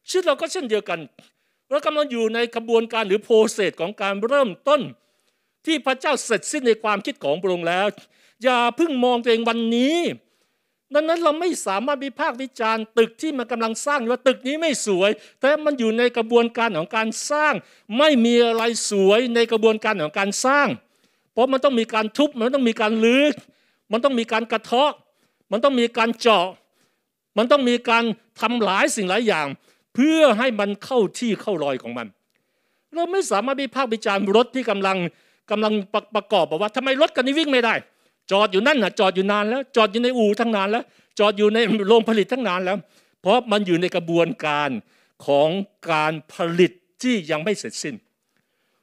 ชีวิตเราก็เช่นเดียวกันเรากำลังอยู่ในกระบวนการหรือโปรเซสของการเริ่มต้นที่พระเจ้าเสร็จสิ้นในความคิดของพระองค์แล้ว อย่าเพิ่งมองตัวเองวันนี้ดังนั้นเราไม่สามารถวิพากษ์วิจารณ์ตึกที่มันกำลังสร้างว่าตึกนี้ไม่สวย แต่มันอยู่ในกระบวนการของการสร้าง ไม่มีอะไรสวยในกระบวนการของการสร้าง เพราะมันต้องมีการทุบมันต้องมีการลื้อมันต้องมีการกระเทาะมันต้องมีการเจาะ มันต้องมีการทำหลายสิ่งหลายอย่าง เพื่อให้มันเข้าที่เข้ารอยของมัน เราไม่สามารถวิพากษ์วิจารณ์รถที่กำลังกำลังประกอบบอกว่าทำไมรถคันนี้วิ่งไม่ได้จอดอยู่นั่นนะจอดอยู่นานแล้วจอดอยู่ในอู่ทั้งนานแล้วจอดอยู่ในโรงผลิตทั้งนานแล้ว เพราะมันอยู่ในกระบวนการของการผลิตที่ยังไม่เสร็จสิ้น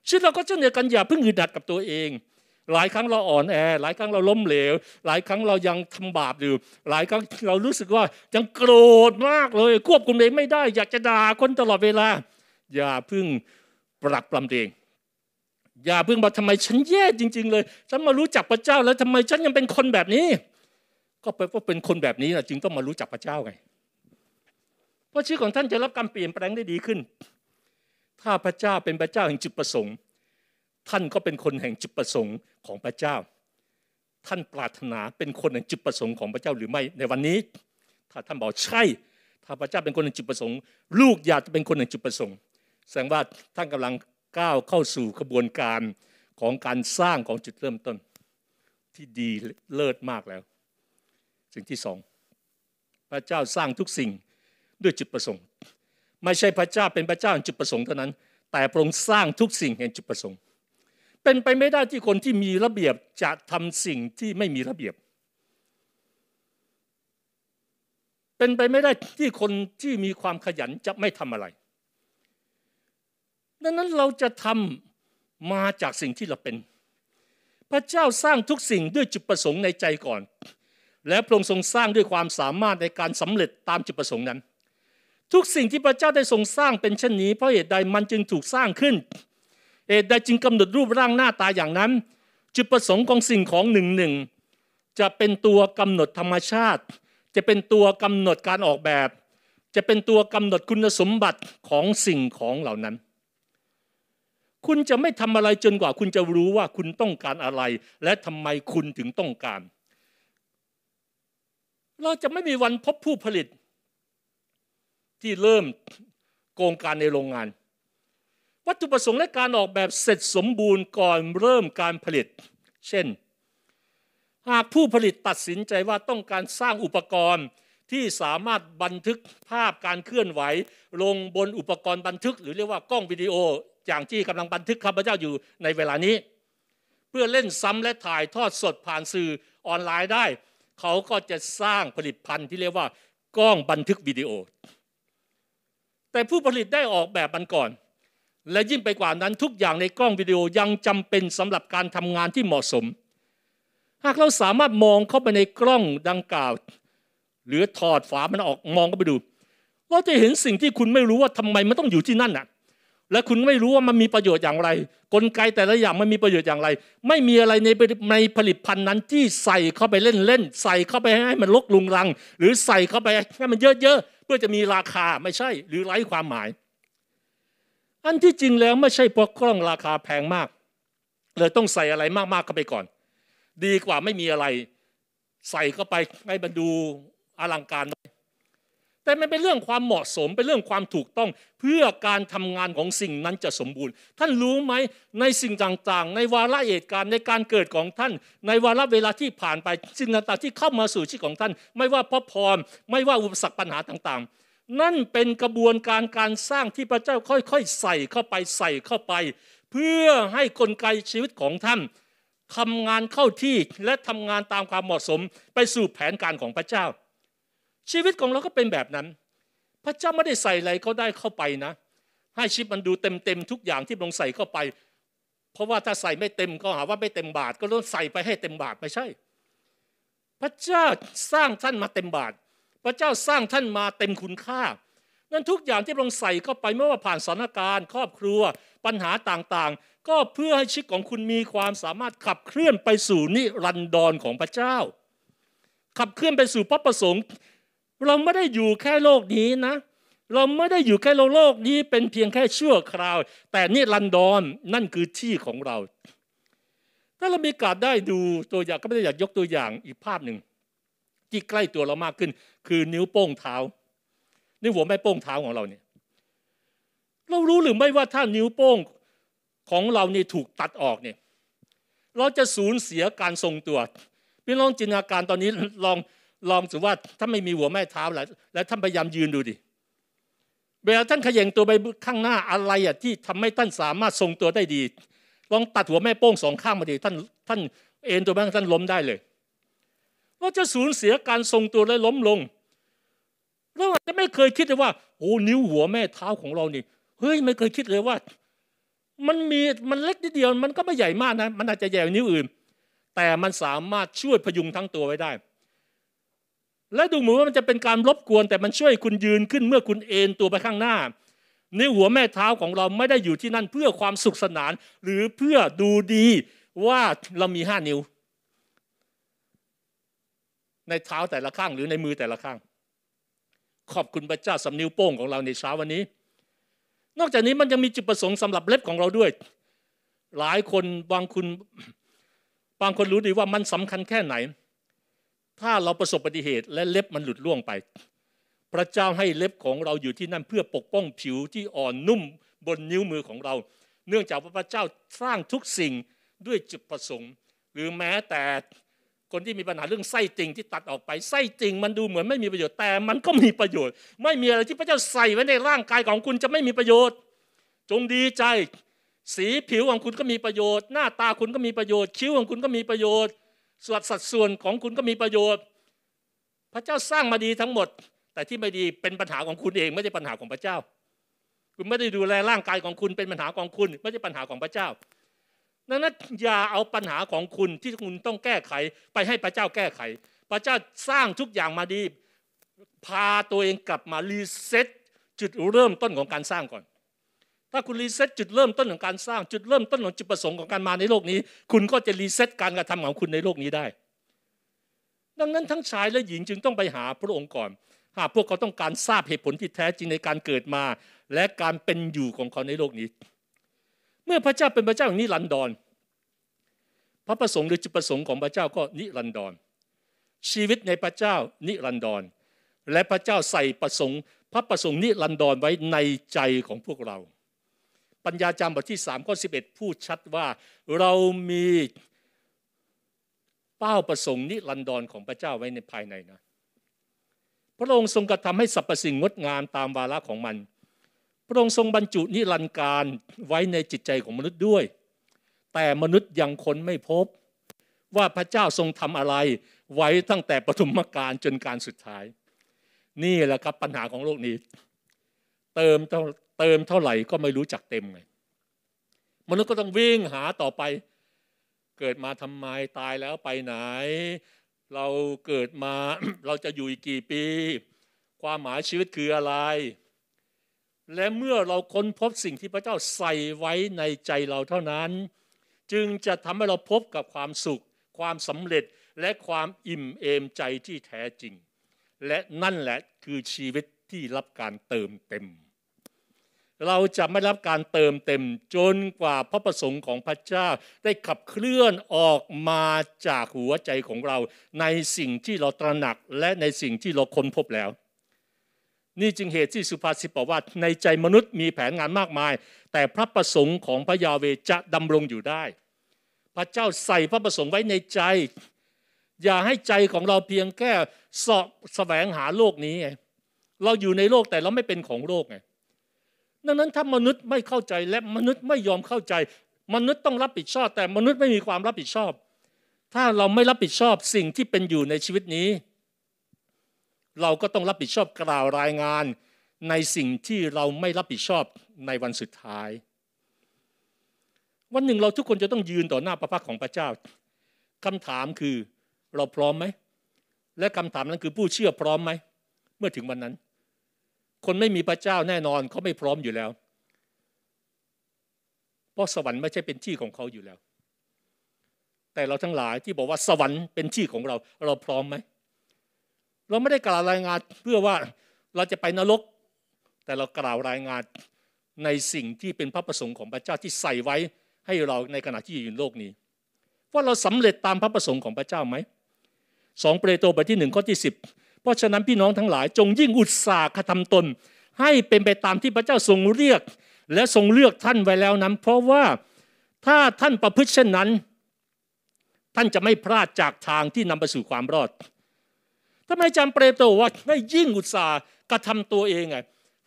ชีวิตเราก็เช่นเดียวกันอย่าเพิ่งหึดดัดกับตัวเอง หลายครั้งเราอ่อนแอหลายครั้งเราล้มเหลว หลายครั้งเรายังทำบาปอยู่ หลายครั้งเรารู้สึกว่ายังโกรธมากเลย ควบคุมเองไม่ได้อยากจะด่าคนตลอดเวลา อย่าเพิ่งปรักปรำเองอย่าเพิ่งบอกทำไมฉันแย่จริงๆ เลยฉันมารู้จักพระเจ้า แล้วทำไมฉันยังเป็นคนแบบนี้ ก็เพรว่าเป็นคนแบบนี้นะจึงต้องมารู้จักพระเจ้าไงเพราะชื่อของท่านจะรับการเปลี่ยนแปลงได้ดีขึ้น ถ้าพระเจ้าเป็นพระเจ้าแห่งจุดประสงค์ ท่านก็เป็นคนแห่งจุดประสงค์ของพระเจ้า ท่านปรารถนาเป็นคนแห่งจุดประสงค์ของพระเจ้าหรือไม่ในวันนี้ ถ้าท่านบอกใช่ ถ้าพระเจ้าเป็นคนแห่งจุดประสงค์ ลูกอยากจะเป็นคนแห่งจุดประสงค์ แสดงว่าท่านกำลังก้าวเข้าสู่กระบวนการของการสร้างของจุดเริ่มต้นที่ดีเลิศมากแล้ว สิ่งที่สองพระเจ้าสร้างทุกสิ่งด้วยจุดประสงค์ ไม่ใช่พระเจ้าเป็นพระเจ้าจุดประสงค์เท่านั้น แต่พระองค์สร้างทุกสิ่งแห่งจุดประสงค์ เป็นไปไม่ได้ที่คนที่มีระเบียบจะทำสิ่งที่ไม่มีระเบียบ เป็นไปไม่ได้ที่คนที่มีความขยันจะไม่ทำอะไรดังนั้นเราจะทำมาจากสิ่งที่เราเป็น พระเจ้าสร้างทุกสิ่งด้วยจุดประสงค์ในใจก่อน และพระองค์ทรงสร้างด้วยความสามารถในการสำเร็จตามจุดประสงค์นั้น ทุกสิ่งที่พระเจ้าได้ทรงสร้างเป็นเช่นนี้เพราะเหตุใดมันจึงถูกสร้างขึ้นเหตุใดจึงกำหนดรูปร่างหน้าตาอย่างนั้นจุดประสงค์ของสิ่งของหนึ่งหนึ่งจะเป็นตัวกำหนดธรรมชาติ จะเป็นตัวกำหนดการออกแบบ จะเป็นตัวกำหนดคุณสมบัติของสิ่งของเหล่านั้นคุณจะไม่ทำอะไรจนกว่าคุณจะรู้ว่าคุณต้องการอะไรและทำไมคุณถึงต้องการ เราจะไม่มีวันพบผู้ผลิตที่เริ่มโกงการในโรงงาน วัตถุประสงค์และการออกแบบเสร็จสมบูรณ์ก่อนเริ่มการผลิต เช่นหากผู้ผลิตตัดสินใจว่าต้องการสร้างอุปกรณ์ที่สามารถบันทึกภาพการเคลื่อนไหว ลงบนอุปกรณ์บันทึก หรือเรียกว่ากล้องวิดีโออย่างที่กำลังบันทึกข้าพเจ้าอยู่ในเวลานี้ เพื่อเล่นซ้ำและถ่ายทอดสดผ่านสื่อออนไลน์ได้ เขาก็จะสร้างผลิตภัณฑ์ที่เรียกว่ากล้องบันทึกวิดีโอ แต่ผู้ผลิตได้ออกแบบมันก่อน และยิ่งไปกว่านั้นทุกอย่างในกล้องวิดีโอยังจำเป็นสำหรับการทำงานที่เหมาะสม หากเราสามารถมองเข้าไปในกล้องดังกล่าว หรือถอดฝามันออกมองเข้าไปดูเราจะเห็นสิ่งที่คุณไม่รู้ว่าทำไมมันต้องอยู่ที่นั่นน่ะและคุณไม่รู้ว่ามันมีประโยชน์อย่างไร กลไกแต่ละอย่างมันมีประโยชน์อย่างไร ไม่มีอะไรในในผลิตภัณฑ์นั้นที่ใส่เข้าไปเล่นเล่นใส่เข้าไปให้มันลกลุงรัง หรือใส่เข้าไปให้มันเยอะๆเพื่อจะมีราคาไม่ใช่ หรือไร้ความหมาย อันที่จริงแล้วไม่ใช่เพราะกล้องราคาแพงมากเลยต้องใส่อะไรมากๆเข้าไปก่อน ดีกว่าไม่มีอะไร ใส่เข้าไปให้มันดูอลังการแต่มันเป็นเรื่องความเหมาะสมเป็นเรื่องความถูกต้อง เพื่อการทำงานของสิ่งนั้นจะสมบูรณ์ ท่านรู้ไหมในสิ่งต่าง ๆ ในวาระเหตุการณ์ในการเกิดของท่าน ในวาระเวลาที่ผ่านไปสิ่งต่างๆที่เข้ามาสู่ชีวิตของท่าน ไม่ว่าพระพรไม่ว่าอุปสรรคปัญหาต่าง ๆ นั่นเป็นกระบวนการการสร้างที่พระเจ้าค่อย ๆ ใส่เข้าไปใส่เข้าไป เพื่อให้กลไกชีวิตของท่านทำงานเข้าที่และทำงานตามความเหมาะสมไปสู่แผนการของพระเจ้าชีวิตของเราก็เป็นแบบนั้น พระเจ้าไม่ได้ใส่อะไรเขาได้เข้าไปนะ ให้ชีวิตมันดูเต็มเต็มทุกอย่างที่ลงใส่เข้าไป เพราะว่าถ้าใส่ไม่เต็มก็หาว่าไม่เต็มบาทก็ต้องใส่ไปให้เต็มบาทไม่ใช่ พระเจ้าสร้างท่านมาเต็มบาทพระเจ้าสร้างท่านมาเต็มคุณค่านั้นทุกอย่างที่ลงใส่เข้าไปไม่ว่าผ่านสถานการณ์ครอบครัวปัญหาต่างๆ ก็เพื่อให้ชีวิตของคุณมีความสามารถขับเคลื่อนไปสู่นิรันดรของพระเจ้า ขับเคลื่อนไปสู่พระประสงค์เราไม่ได้อยู่แค่โลกนี้นะเราไม่ได้อยู่แค่โลกโลกนี้เป็นเพียงแค่ชั่วคราว แต่นี่ลันดอนนั่นคือที่ของเรา ถ้าเรามีโอกาสได้ดูตัวอย่างก็ไม่ได้อยากยกตัวอย่างอีกภาพหนึ่งที่ใกล้ตัวเรามากขึ้นคือนิ้วโป้งเท้านิ้วหัวแม่โป้งเท้าของเราเนี่ย เรารู้หรือไม่ว่าถ้านิ้วโป้งของเรานี่ถูกตัดออกเนี่ย เราจะสูญเสียการทรงตัวพี่ลองจินตนาการตอนนี้ลองลองสิว่าถ้าไม่มีหัวแม่เท้าแล้วแล้วท่านพยายามยืนดูดิ เวลาท่านขย่งตัวไปข้างหน้าอะไรอ่ะที่ทำให้ท่านสามารถทรงตัวได้ดี ลองตัดหัวแม่โป้งสองข้างมาดิท่านท่านเอ็นตัวบ้างท่านล้มได้เลยก็าจะสูญเสียการทรงตัวและล้มลงเราอาจจะไม่เคยคิดเลยว่าโอ้นิ้วหัวแม่เท้าของเรานี่เฮ้ยไม่เคยคิดเลยว่า มันมีมันเล็กนิดเดียวมันก็ไม่ใหญ่มากนะมันอาจจะใหญ่กว่านิ้วอื่นแต่มันสามารถช่วยพยุงทั้งตัวไว้ได้และดูเหมือนว่ามันจะเป็นการรบกวนแต่มันช่วยคุณยืนขึ้นเมื่อคุณเอนตัวไปข้างหน้านิ้วหัวแม่เท้าของเราไม่ได้อยู่ที่นั่นเพื่อความสุขสนาน หรือเพื่อดูดีว่าเรามีห้านิ้ว ในเท้าแต่ละข้าง หรือในมือแต่ละข้าง ขอบคุณพระเจ้าสำนิ้วโป้งของเราในเช้าวันนี้ นอกจากนี้มันยังมีจุดประสงค์สำหรับเล็บของเราด้วย หลายคนบางคุณบางคนรู้ดีว่ามันสำคัญแค่ไหนถ้าเราประสบอุบัติเหตุและเล็บมันหลุดล่วงไป พระเจ้าให้เล็บของเราอยู่ที่นั่น เพื่อปกป้องผิวที่อ่อนนุ่มบนนิ้วมือของเรา เนื่องจากพระเจ้าสร้างทุกสิ่งด้วยจุดประสงค์ หรือแม้แต่คนที่มีปัญหาเรื่องไส้ติ่งที่ตัดออกไปไส้ติ่งมันดูเหมือนไม่มีประโยชน์แต่มันก็มีประโยชน์ ไม่มีอะไรที่พระเจ้าใส่ไว้ในร่างกายของคุณจะไม่มีประโยชน์จงดีใจสีผิวของคุณก็มีประโยชน์ หน้าตาคุณก็มีประโยชน์คิ้วของคุณก็มีประโยชน์ส่วนสัดส่วนของคุณก็มีประโยชน์พระเจ้าสร้างมาดีทั้งหมด แต่ที่ไม่ดีเป็นปัญหาของคุณเองไม่ใช่ปัญหาของพระเจ้า คุณไม่ได้ดูแลร่างกายของคุณเป็นปัญหาของคุณ ไม่ใช่ปัญหาของพระเจ้าดังนั้นอย่าเอาปัญหาของคุณที่คุณต้องแก้ไข ไปให้พระเจ้าแก้ไข พระเจ้าสร้างทุกอย่างมาดี พาตัวเองกลับมารีเซ็ตจุดเริ่มต้นของการสร้างก่อนถ้าคุณรีเซ็ตจุดเริ่มต้นของการสร้างจุดเริ่มต้นของจุดประสงค์ของการมาในโลกนี้ คุณก็จะรีเซ็ตการกระทำของคุณในโลกนี้ได้ ดังนั้นทั้งชายและหญิงจึงต้องไปหาพระองค์ก่อนหากพวกเขาต้องการทราบเหตุผลที่แท้จริงในการเกิดมา และการเป็นอยู่ของเขาในโลกนี้ เมื่อพระเจ้าเป็นพระเจ้าอย่างนี้ลันดอนพระประสงค์หรือจุดประสงค์ของพระเจ้าก็นิรันดร ชีวิตในพระเจ้านิรันดร และพระเจ้าใส่ประสงค์ พระประสงค์นิรันดรไว้ในใจของพวกเราปัญญาจามบทที่ 3 ข้อ 11พูดชัดว่าเรามีเป้าประสงค์นิรันดรของพระเจ้าไว้ในภายในนะ พระองค์ทรงกระทำให้สรรพสิ่งงดงามตามวาระของมัน พระองค์ทรงบรรจุนิรันดร์การไว้ในจิตใจของมนุษย์ด้วย แต่มนุษย์ยังค้นไม่พบว่าพระเจ้าทรงทำอะไรไว้ตั้งแต่ปฐมกาลจนการสุดท้าย นี่แหละครับปัญหาของโลกนี้เติมเเติมเท่าไหร่ก็ไม่รู้จักเต็มไงมนุษย์ก็ต้องวิ่งหาต่อไป เกิดมาทำไมตายแล้วไปไหน เราเกิดมาเราจะอยู่อีกกี่ปี ความหมายชีวิตคืออะไร และเมื่อเราค้นพบสิ่งที่พระเจ้าใส่ไว้ในใจเราเท่านั้น จึงจะทำให้เราพบกับความสุข ความสำเร็จและความอิ่มเอมใจที่แท้จริง และนั่นแหละคือชีวิตที่รับการเติมเต็มเราจะไม่รับการเติมเต็มจนกว่าพระประสงค์ของพระเจ้าได้ขับเคลื่อนออกมาจากหัวใจของเราในสิ่งที่เราตระหนักและในสิ่งที่เราค้นพบแล้ว นี่จึงเหตุที่สุภาษิตบอกว่าในใจมนุษย์มีแผนงานมากมาย แต่พระประสงค์ของพระยาเวจะดำรงอยู่ได้ พระเจ้าใส่พระประสงค์ไว้ในใจ อย่าให้ใจของเราเพียงแค่สอบแสวงหาโลกนี้ไงเราอยู่ในโลกแต่เราไม่เป็นของโลกไงดังนั้นถ้ามนุษย์ไม่เข้าใจและมนุษย์ไม่ยอมเข้าใจ มนุษย์ต้องรับผิดชอบ แต่มนุษย์ไม่มีความรับผิดชอบ ถ้าเราไม่รับผิดชอบสิ่งที่เป็นอยู่ในชีวิตนี้ เราก็ต้องรับผิดชอบกล่าวรายงานในสิ่งที่เราไม่รับผิดชอบในวันสุดท้าย วันหนึ่งเราทุกคนจะต้องยืนต่อหน้าพระพักของพระเจ้าคำถามคือเราพร้อมไหมและคำถามนั้นคือผู้เชื่อพร้อมไหมเมื่อถึงวันนั้นคนไม่มีพระเจ้าแน่นอนเขาไม่พร้อมอยู่แล้ว เพราะสวรรค์ไม่ใช่เป็นที่ของเขาอยู่แล้ว แต่เราทั้งหลายที่บอกว่าสวรรค์เป็นที่ของเรา เราพร้อมไหมเราไม่ได้กล่าวรายงานเพื่อว่าเราจะไปนรก แต่เรากล่าวรายงานในสิ่งที่เป็นพระประสงค์ของพระเจ้าที่ใส่ไว้ให้เราในขณะที่อยู่ในโลกนี้ว่าเราสำเร็จตามพระประสงค์ของพระเจ้าไหมสองเปโตรบทที่หนึ่งข้อที่สิบเพราะฉะนั้นพี่น้องทั้งหลาย จงยิ่งอุตสาห์กระทำตน ให้เป็นไปตามที่พระเจ้าทรงเรียก และทรงเลือกท่านไว้แล้วนั้น เพราะว่าถ้าท่านประพฤติเช่นนั้น ท่านจะไม่พลาดจากทางที่นำไปสู่ความรอดทำไมจำเปโตว่าให้ยิ่งอุตสาห์กระทำตัวเองไง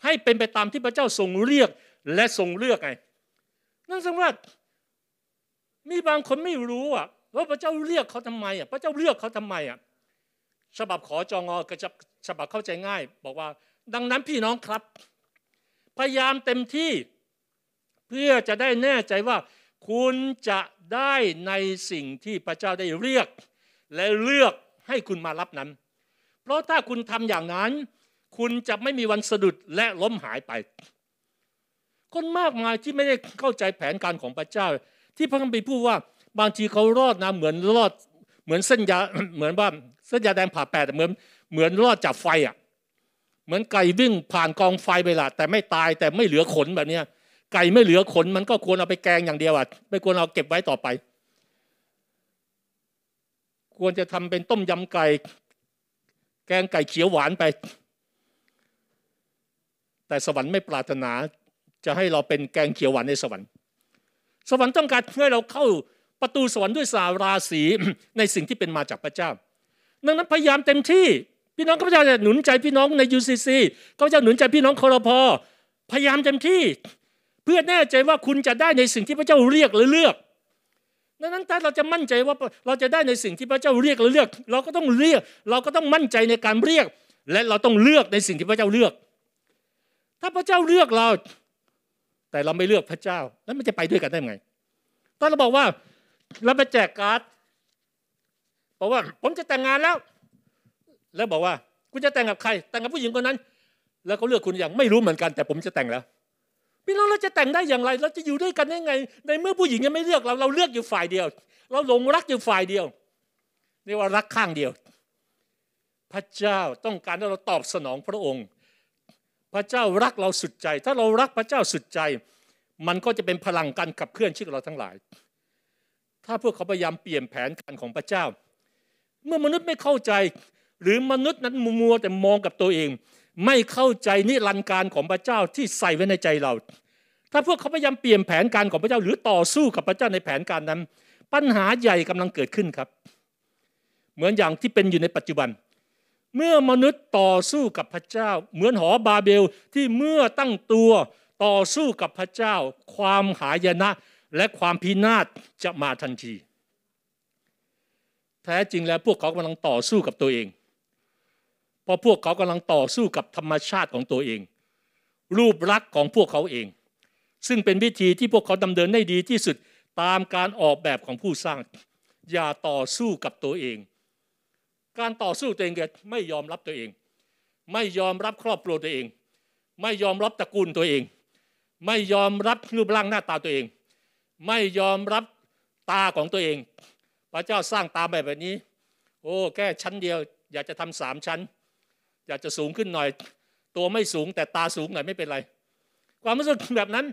ให้เป็นไปตามที่พระเจ้าทรงเรียกและทรงเลือกไงนั่นแสดงว่ามีบางคนไม่รู้อ่ะว่าพระเจ้าเรียกเขาทำไมอ่ะพระเจ้าเลือกเขาทำไมอ่ะฉบับขอจองอก็จะฉบับเข้าใจง่ายบอกว่าดังนั้นพี่น้องครับพยายามเต็มที่ เพื่อจะได้แน่ใจว่า คุณจะได้ในสิ่งที่พระเจ้าได้เรียก และเลือกให้คุณมารับนั้น เพราะถ้าคุณทำอย่างนั้น คุณจะไม่มีวันสะดุดและล้มหายไป คนมากมายที่ไม่ได้เข้าใจแผนการของพระเจ้า ที่พระคัมภีร์พูดว่า บางทีเขารอดนะเหมือนรอดเหมือนเส้นยาเหมือนว่าเส้นยาแดงผ่าแปดเหมือนเหมือนรอดจากไฟอ่ะเหมือนไก่วิ่งผ่านกองไฟไปละแต่ไม่ตายแต่ไม่เหลือขนแบบเนี้ยไก่ไม่เหลือขนมันก็ควรเอาไปแกงอย่างเดียวอ่ะไม่ควรเอาเก็บไว้ต่อไป ควรจะทำเป็นต้มยำไก่แกงไก่เขียวหวานไป แต่สวรรค์ไม่ปรารถนาจะให้เราเป็นแกงเขียวหวานในสวรรค์ สวรรค์ต้องการให้เราเข้าประตูสวรรค์ด้วยสาราศีในสิ่งที่เป็นมาจากพระเจ้าดังนั้นพยายามเต็มที่ พี่น้องข้าพเจ้าจะหนุนใจพี่น้องใน UCC ข้าพเจ้าหนุนใจพี่น้องคอรพอพยายามเต็มที่เพื่อแน่ใจว่าคุณจะได้ในสิ่งที่พระเจ้าเรียกหรือเลือกดังนั้นถ้าเราจะมั่นใจว่าเราจะได้ในสิ่งที่พระเจ้าเรียกหรือเลือก เราก็ต้องเรียกเราก็ต้องมั่นใจในการเรียกและเราต้องเลือกในสิ่งที่พระเจ้าเลือก ถ้าพระเจ้าเลือกเราแต่เราไม่เลือกพระเจ้าแล้วมันจะไปด้วยกันได้ไง ตอนเราบอกว่าเราไปแจกการ์ดบอกว่าผมจะแต่งงานแล้วแล้วบอกว่าคุณจะแต่งกับใคร แต่งกับผู้หญิงคนนั้น แล้วเขาเลือกคุณอย่างไม่รู้เหมือนกัน แต่ผมจะแต่งแล้วพี่น้องเราจะแต่งได้อย่างไร เราจะอยู่ด้วยกันได้ไง ในเมื่อผู้หญิงยังไม่เลือก เราเราเลือกอยู่ฝ่ายเดียว เราหลงรักอยู่ฝ่ายเดียวเรียกว่ารักข้างเดียว พระเจ้าต้องการให้เราตอบสนองพระองค์ พระเจ้ารักเราสุดใจ ถ้าเรารักพระเจ้าสุดใจ มันก็จะเป็นพลังการขับเคลื่อนชีวิตเราทั้งหลาย ถ้าพวกเขาพยายามเปลี่ยนแผนการของพระเจ้าเมื่อมนุษย์ไม่เข้าใจหรือมนุษย์นั้นมัวแต่มองกับตัวเอง ไม่เข้าใจนิรันดร์การของพระเจ้าที่ใส่ไว้ในใจเรา ถ้าพวกเขาพยายามเปลี่ยนแผนการของพระเจ้า หรือต่อสู้กับพระเจ้าในแผนการนั้น ปัญหาใหญ่กำลังเกิดขึ้นครับ เหมือนอย่างที่เป็นอยู่ในปัจจุบัน เมื่อมนุษย์ต่อสู้กับพระเจ้า เหมือนหอบาเบลที่เมื่อตั้งตัวต่อสู้กับพระเจ้า ความหายนะและความพินาศจะมาทันทีแท้จริงแล้วพวกเขากำลังต่อสู้กับตัวเองเพราะพวกเขากำลังต่อสู้กับธรรมชาติของตัวเอง รูปลักษณ์ของพวกเขาเอง ซึ่งเป็นวิธีที่พวกเขาดำเนินได้ดีที่สุดตามการออกแบบของผู้สร้าง อย่าต่อสู้กับตัวเอง การต่อสู้ตัวเองเกิดไม่ยอมรับตัวเอง ไม่ยอมรับครอบครัวตัวเอง ไม่ยอมรับตระกูลตัวเอง ไม่ยอมรับรูปร่างหน้าตาตัวเอง ไม่ยอมรับตาของตัวเองพระเจ้าสร้างตามแบบนี้ โอ้แค่ชั้นเดียว อยากจะทำสามชั้น อยากจะสูงขึ้นหน่อย ตัวไม่สูงแต่ตาสูงหน่อยไม่เป็นไร ความรู้สึกแบบนั้น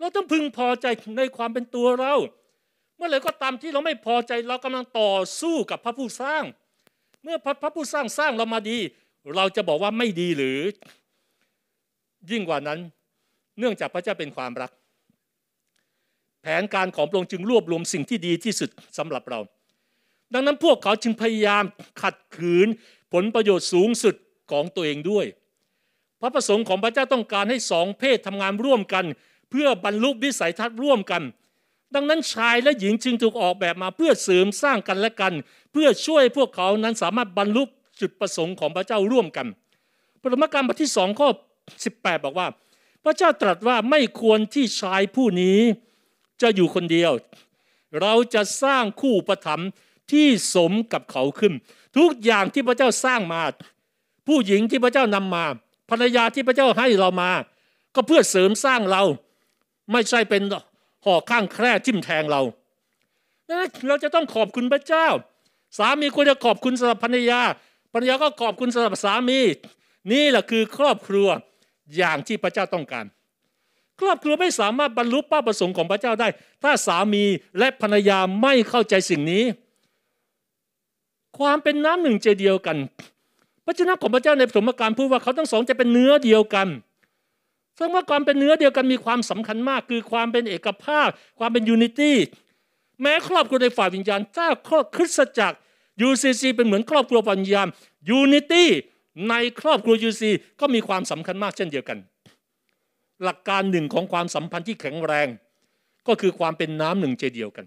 เราต้องพึงพอใจในความเป็นตัวเรา เมื่อไหร่ก็ตามที่เราไม่พอใจ เรากำลังต่อสู้กับพระผู้สร้าง เมื่อพระผู้สร้างสร้างเรามาดี เราจะบอกว่าไม่ดีหรือ ยิ่งกว่านั้น เนื่องจากพระเจ้าเป็นความรักแผนการของพระองค์จึงรวบรวมสิ่งที่ดีที่สุดสำหรับเรา ดังนั้นพวกเขาจึงพยายามขัดขืน ผลประโยชน์สูงสุดของตัวเองด้วยพระประสงค์ของพระเจ้าต้องการให้สองเพศทำงานร่วมกัน เพื่อบรรลุวิสัยทัศน์ร่วมกัน ดังนั้นชายและหญิงจึงถูกออกแบบมาเพื่อเสริมสร้างกันและกัน เพื่อช่วยพวกเขานั้นสามารถบรรลุจุดประสงค์ของพระเจ้าร่วมกันปรมการบทที่สองข้อ18บอกว่า พระเจ้าตรัสว่าไม่ควรที่ชายผู้นี้จะอยู่คนเดียว เราจะสร้างคู่ประถมที่สมกับเขาขึ้น ทุกอย่างที่พระเจ้าสร้างมา ผู้หญิงที่พระเจ้านำมา ภรรยาที่พระเจ้าให้เรามา ก็เพื่อเสริมสร้างเรา ไม่ใช่เป็นห่อข้างแคร่จิ้มแทงเราเราจะต้องขอบคุณพระเจ้า สามีควรจะขอบคุณสำหรับภรรยา ภรรยาก็ขอบคุณสำหรับสามีนี่แหละคือครอบครัวอย่างที่พระเจ้าต้องการครอบครัวไม่สามารถบรรลุเป้าประสงค์ของพระเจ้าได้ ถ้าสามีและภรรยาไม่เข้าใจสิ่งนี้ ความเป็นน้ำหนึ่งใจเดียวกันพระเจ้าของพระเจ้าในสมการพูดว่าเขาทั้งสองจะเป็นเนื้อเดียวกันซึ่งว่าความเป็นเนื้อเดียวกันมีความสำคัญมาก คือความเป็นเอกภาพความเป็นยูนิตี้แม้ครอบครัวในฝ่ายวิญญาณถ้าครอบคริสตจักร UCC เป็นเหมือนครอบครัวปัญญามยูนิตี้ในครอบครัว u ซ c ก็มีความสำคัญมากเช่นเดียวกันหลักการหนึ่งของความสัมพันธ์ที่แข็งแรงก็คือความเป็นน้ำหนึ่งใจเดียวกัน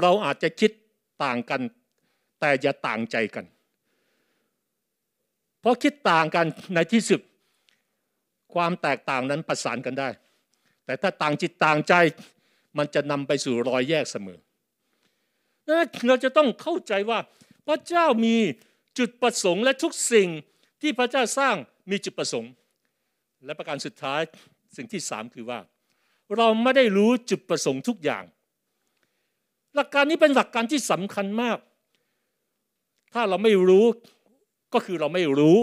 เราอาจจะคิดต่างกัน แต่อย่าต่างใจกัน เพราะคิดต่างกันในที่สุดความแตกต่างนั้นประสานกันได้ แต่ถ้าต่างจิตต่างใจมันจะนำไปสู่รอยแยกเสมอ เราจะต้องเข้าใจว่า พระเจ้ามีจุดประสงค์และทุกสิ่งที่พระเจ้าสร้างมีจุดประสงค์และประการสุดท้ายสิ่งที่สามคือว่า เราไม่ได้รู้จุดประสงค์ทุกอย่าง หลักการนี้เป็นหลักการที่สำคัญมาก ถ้าเราไม่รู้ก็คือเราไม่รู้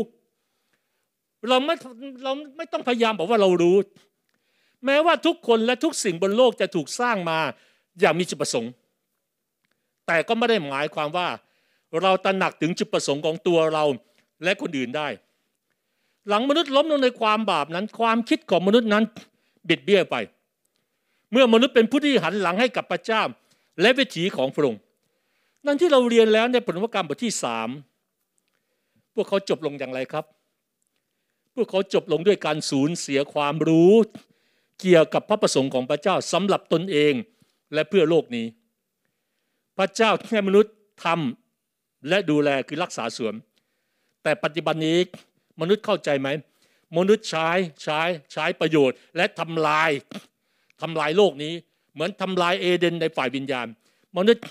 เราไม่เราไม่ต้องพยายามบอกว่าเรารู้ แม้ว่าทุกคนและทุกสิ่งบนโลกจะถูกสร้างมาอย่างมีจุดประสงค์ แต่ก็ไม่ได้หมายความว่า เราตระหนักถึงจุดประสงค์ของตัวเราและคนอื่นได้หลังมนุษย์ล้มลงในความบาปนั้น ความคิดของมนุษย์นั้นบิดเบี้ยวไป เมื่อมนุษย์เป็นผู้ที่หันหลังให้กับพระเจ้าและวิถีของพระองค์นั่นที่เราเรียนแล้วในผลวกรรมบทที่สามพวกเขาจบลงอย่างไรครับพวกเขาจบลงด้วยการสูญเสียความรู้ เกี่ยวกับพระประสงค์ของพระเจ้าสำหรับตนเองและเพื่อโลกนี้ พระเจ้าให้มนุษย์ทำและดูแลคือรักษาสวน แต่ปัจจุบันนี้มนุษย์เข้าใจไหม มนุษย์ใช้ ใช้ใช้ประโยชน์และทำลายทำลายโลกนี้ เหมือนทำลายเอเดนในฝ่ายวิญญาณมนุษย์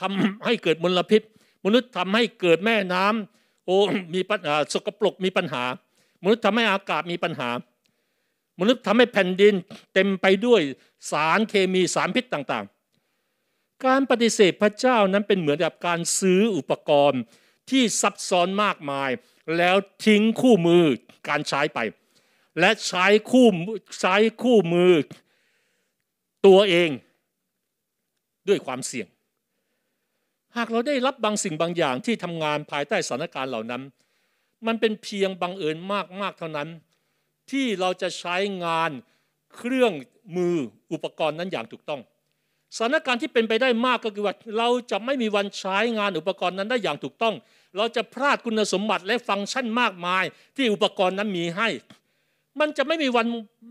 ทำให้เกิดมลพิษ มนุษย์ทำให้เกิดแม่น้ำโอ้มีปัญหาสกปรกมีปัญหา มนุษย์ทำให้อากาศมีปัญหา มนุษย์ทำให้แผ่นดินเต็มไปด้วยสารเคมีสารพิษต่าง ๆ การปฏิเสธพระเจ้านั้นเป็นเหมือนกับการซื้ออุปกรณ์ที่ซับซ้อนมากมายแล้วทิ้งคู่มือการใช้ไป และใช้คู่ใช้คู่มือตัวเองด้วยความเสี่ยง หากเราได้รับบางสิ่งบางอย่างที่ทำงานภายใต้สถานการณ์เหล่านั้น มันเป็นเพียงบังเอิญมากๆเท่านั้น ที่เราจะใช้งานเครื่องมืออุปกรณ์นั้นอย่างถูกต้องสถานการณ์ที่เป็นไปได้มากก็คือว่า เราจะไม่มีวันใช้งานอุปกรณ์นั้นได้อย่างถูกต้อง เราจะพลาดคุณสมบัติและฟังก์ชันมากมายที่อุปกรณ์นั้นมีให้ มันจะไม่มีวัน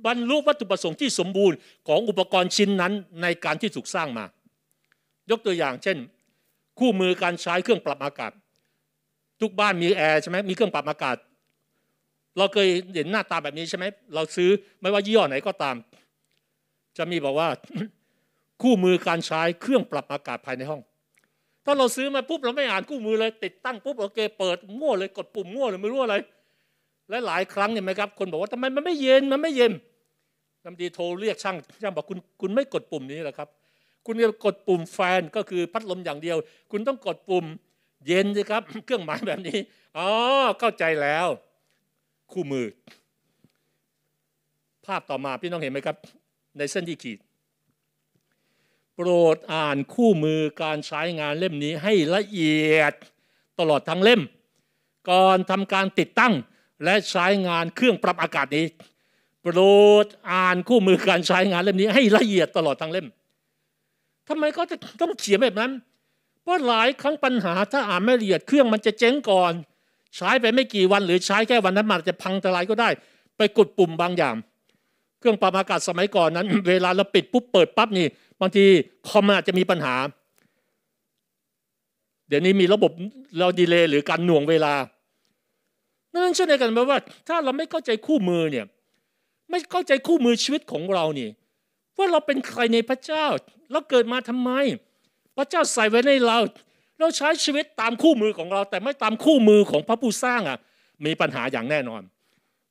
บรรลุวัตถุประสงค์ที่สมบูรณ์ของอุปกรณ์ชิ้นนั้นในการที่ถูกสร้างมา ยกตัวอย่างเช่น คู่มือการใช้เครื่องปรับอากาศ ทุกบ้านมีแอร์ใช่ไหมมีเครื่องปรับอากาศเราเคยเห็นหน้าตาแบบนี้ใช่ไหมเราซื้อไม่ว่ายี่ห้อไหนก็ตาม จะมีบอกว่าคู่มือการใช้เครื่องปรับอากาศภายในห้อง ถ้าเราซื้อมาปุ๊บเราไม่อ่านคู่มือเลย ติดตั้งปุ๊บโอเค เปิดมั่วเลยกดปุ่มมั่วเลยไม่รู้อะไร และหลายครั้งเนี่ยไหมครับคนบอกว่าทำไมมันไม่เย็นมันไม่เย็นน้ำดีโทรเรียกช่างช่างบอกคุณคุณไม่กดปุ่มนี้หรอครับ คุณจะกดปุ่มแฟนก็คือพัดลมอย่างเดียว คุณต้องกดปุ่มเย็นสิครับ เครื่องหมายแบบนี้อ๋อเข้าใจแล้ว คู่มือ ภาพต่อมาพี่น้องเห็นไหมครับ ในเส้นที่ขีดโปรดอ่านคู่มือการใช้งานเล่มนี้ให้ละเอียดตลอดทั้งเล่ม ก่อนทำการติดตั้งและใช้งานเครื่องปรับอากาศนี้โปรดอ่านคู่มือการใช้งานเล่มนี้ให้ละเอียดตลอดทั้งเล่มทำไมก็จะต้องเขียนแบบนั้น เพราะหลายครั้งปัญหาถ้าอ่านไม่ละเอียด เครื่องมันจะเจ๊งก่อน ใช้ไปไม่กี่วัน หรือใช้แค่วันนั้นมันจะพังทลายก็ได้ ไปกดปุ่มบางอย่าง เครื่องปรับอากาศสมัยก่อนนั้น เวลาเราปิดปุ๊บเปิดปั๊บนี่บางทีคอมอาจจะมีปัญหา เดี๋ยวนี้มีระบบเราดีเลย์หรือการหน่วงเวลา นั่นเช่นเดียวกันแปลว่า ถ้าเราไม่เข้าใจคู่มือเนี่ยไม่เข้าใจคู่มือชีวิตของเรานี่ว่าเราเป็นใครในพระเจ้าเราเกิดมาทำไม พระเจ้าใส่ไว้ในเรา เราใช้ชีวิตตามคู่มือของเรา แต่ไม่ตามคู่มือของพระผู้สร้างอ่ะมีปัญหาอย่างแน่นอน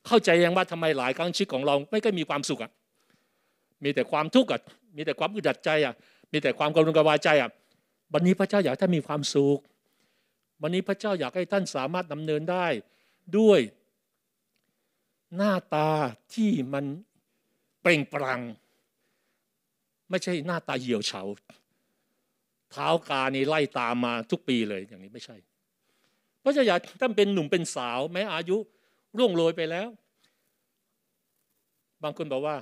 เข้าใจยังว่าทำไมหลายครั้งชีวิตของเราไม่ก็มีความสุขอ่ะมีแต่ความทุกข์อ่ะมีแต่ความอึดดัดใจอ่ะ มีแต่ความกังวลกระวายใจอ่ะ วันนี้พระเจ้าอยากให้ท่านมีความสุข วันนี้พระเจ้าอยากให้ท่านสามารถดำเนินได้ด้วยหน้าตาที่มันเปล่งปลั่ง ไม่ใช่หน้าตาเหี่ยวเฉาเท้ากานี่ไล่ตามมาทุกปีเลยอย่างนี้ไม่ใช่ พระเจ้าอยากท่านเป็นหนุ่มเป็นสาว แม้อายุร่วงโรยไปแล้ว บางคนบอกว่า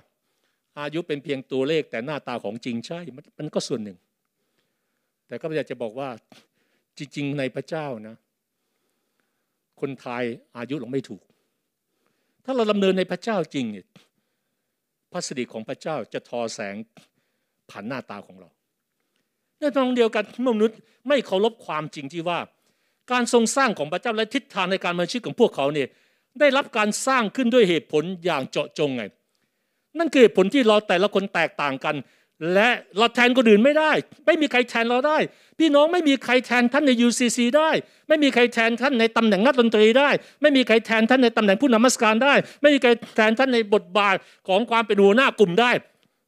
อายุเป็นเพียงตัวเลขแต่หน้าตาของจริงใช่มันก็ส่วนหนึ่ง แต่ก็อยากจะบอกว่าจริงๆ ในพระเจ้านะ คนไทยอายุลงไม่ถูก ถ้าเราดำเนินในพระเจ้าจริงเนี่ยพระสิริของพระเจ้าจะทอแสงผ่านหน้าตาของเราในทางเดียวกันมนุษย์ไม่เคารพความจริงที่ว่า การทรงสร้างของพระเจ้าและทิศทางในการมาชีวิตของพวกเขาเนี่ยได้รับการสร้างขึ้นด้วยเหตุผลอย่างเจาะจงไงนั่นคือผลที่เราแต่ละคนแตกต่างกัน และเราแทนคนอื่นไม่ได้ ไม่มีใครแทนเราได้ พี่น้องไม่มีใครแทนท่านใน UCC ได้ ไม่มีใครแทนท่านในตำแหน่งนักดนตรีได้ ไม่มีใครแทนท่านในตำแหน่งผู้นำมัสการได้ ไม่มีใครแทนท่านในบทบาทของความเป็นหัวหน้ากลุ่มได้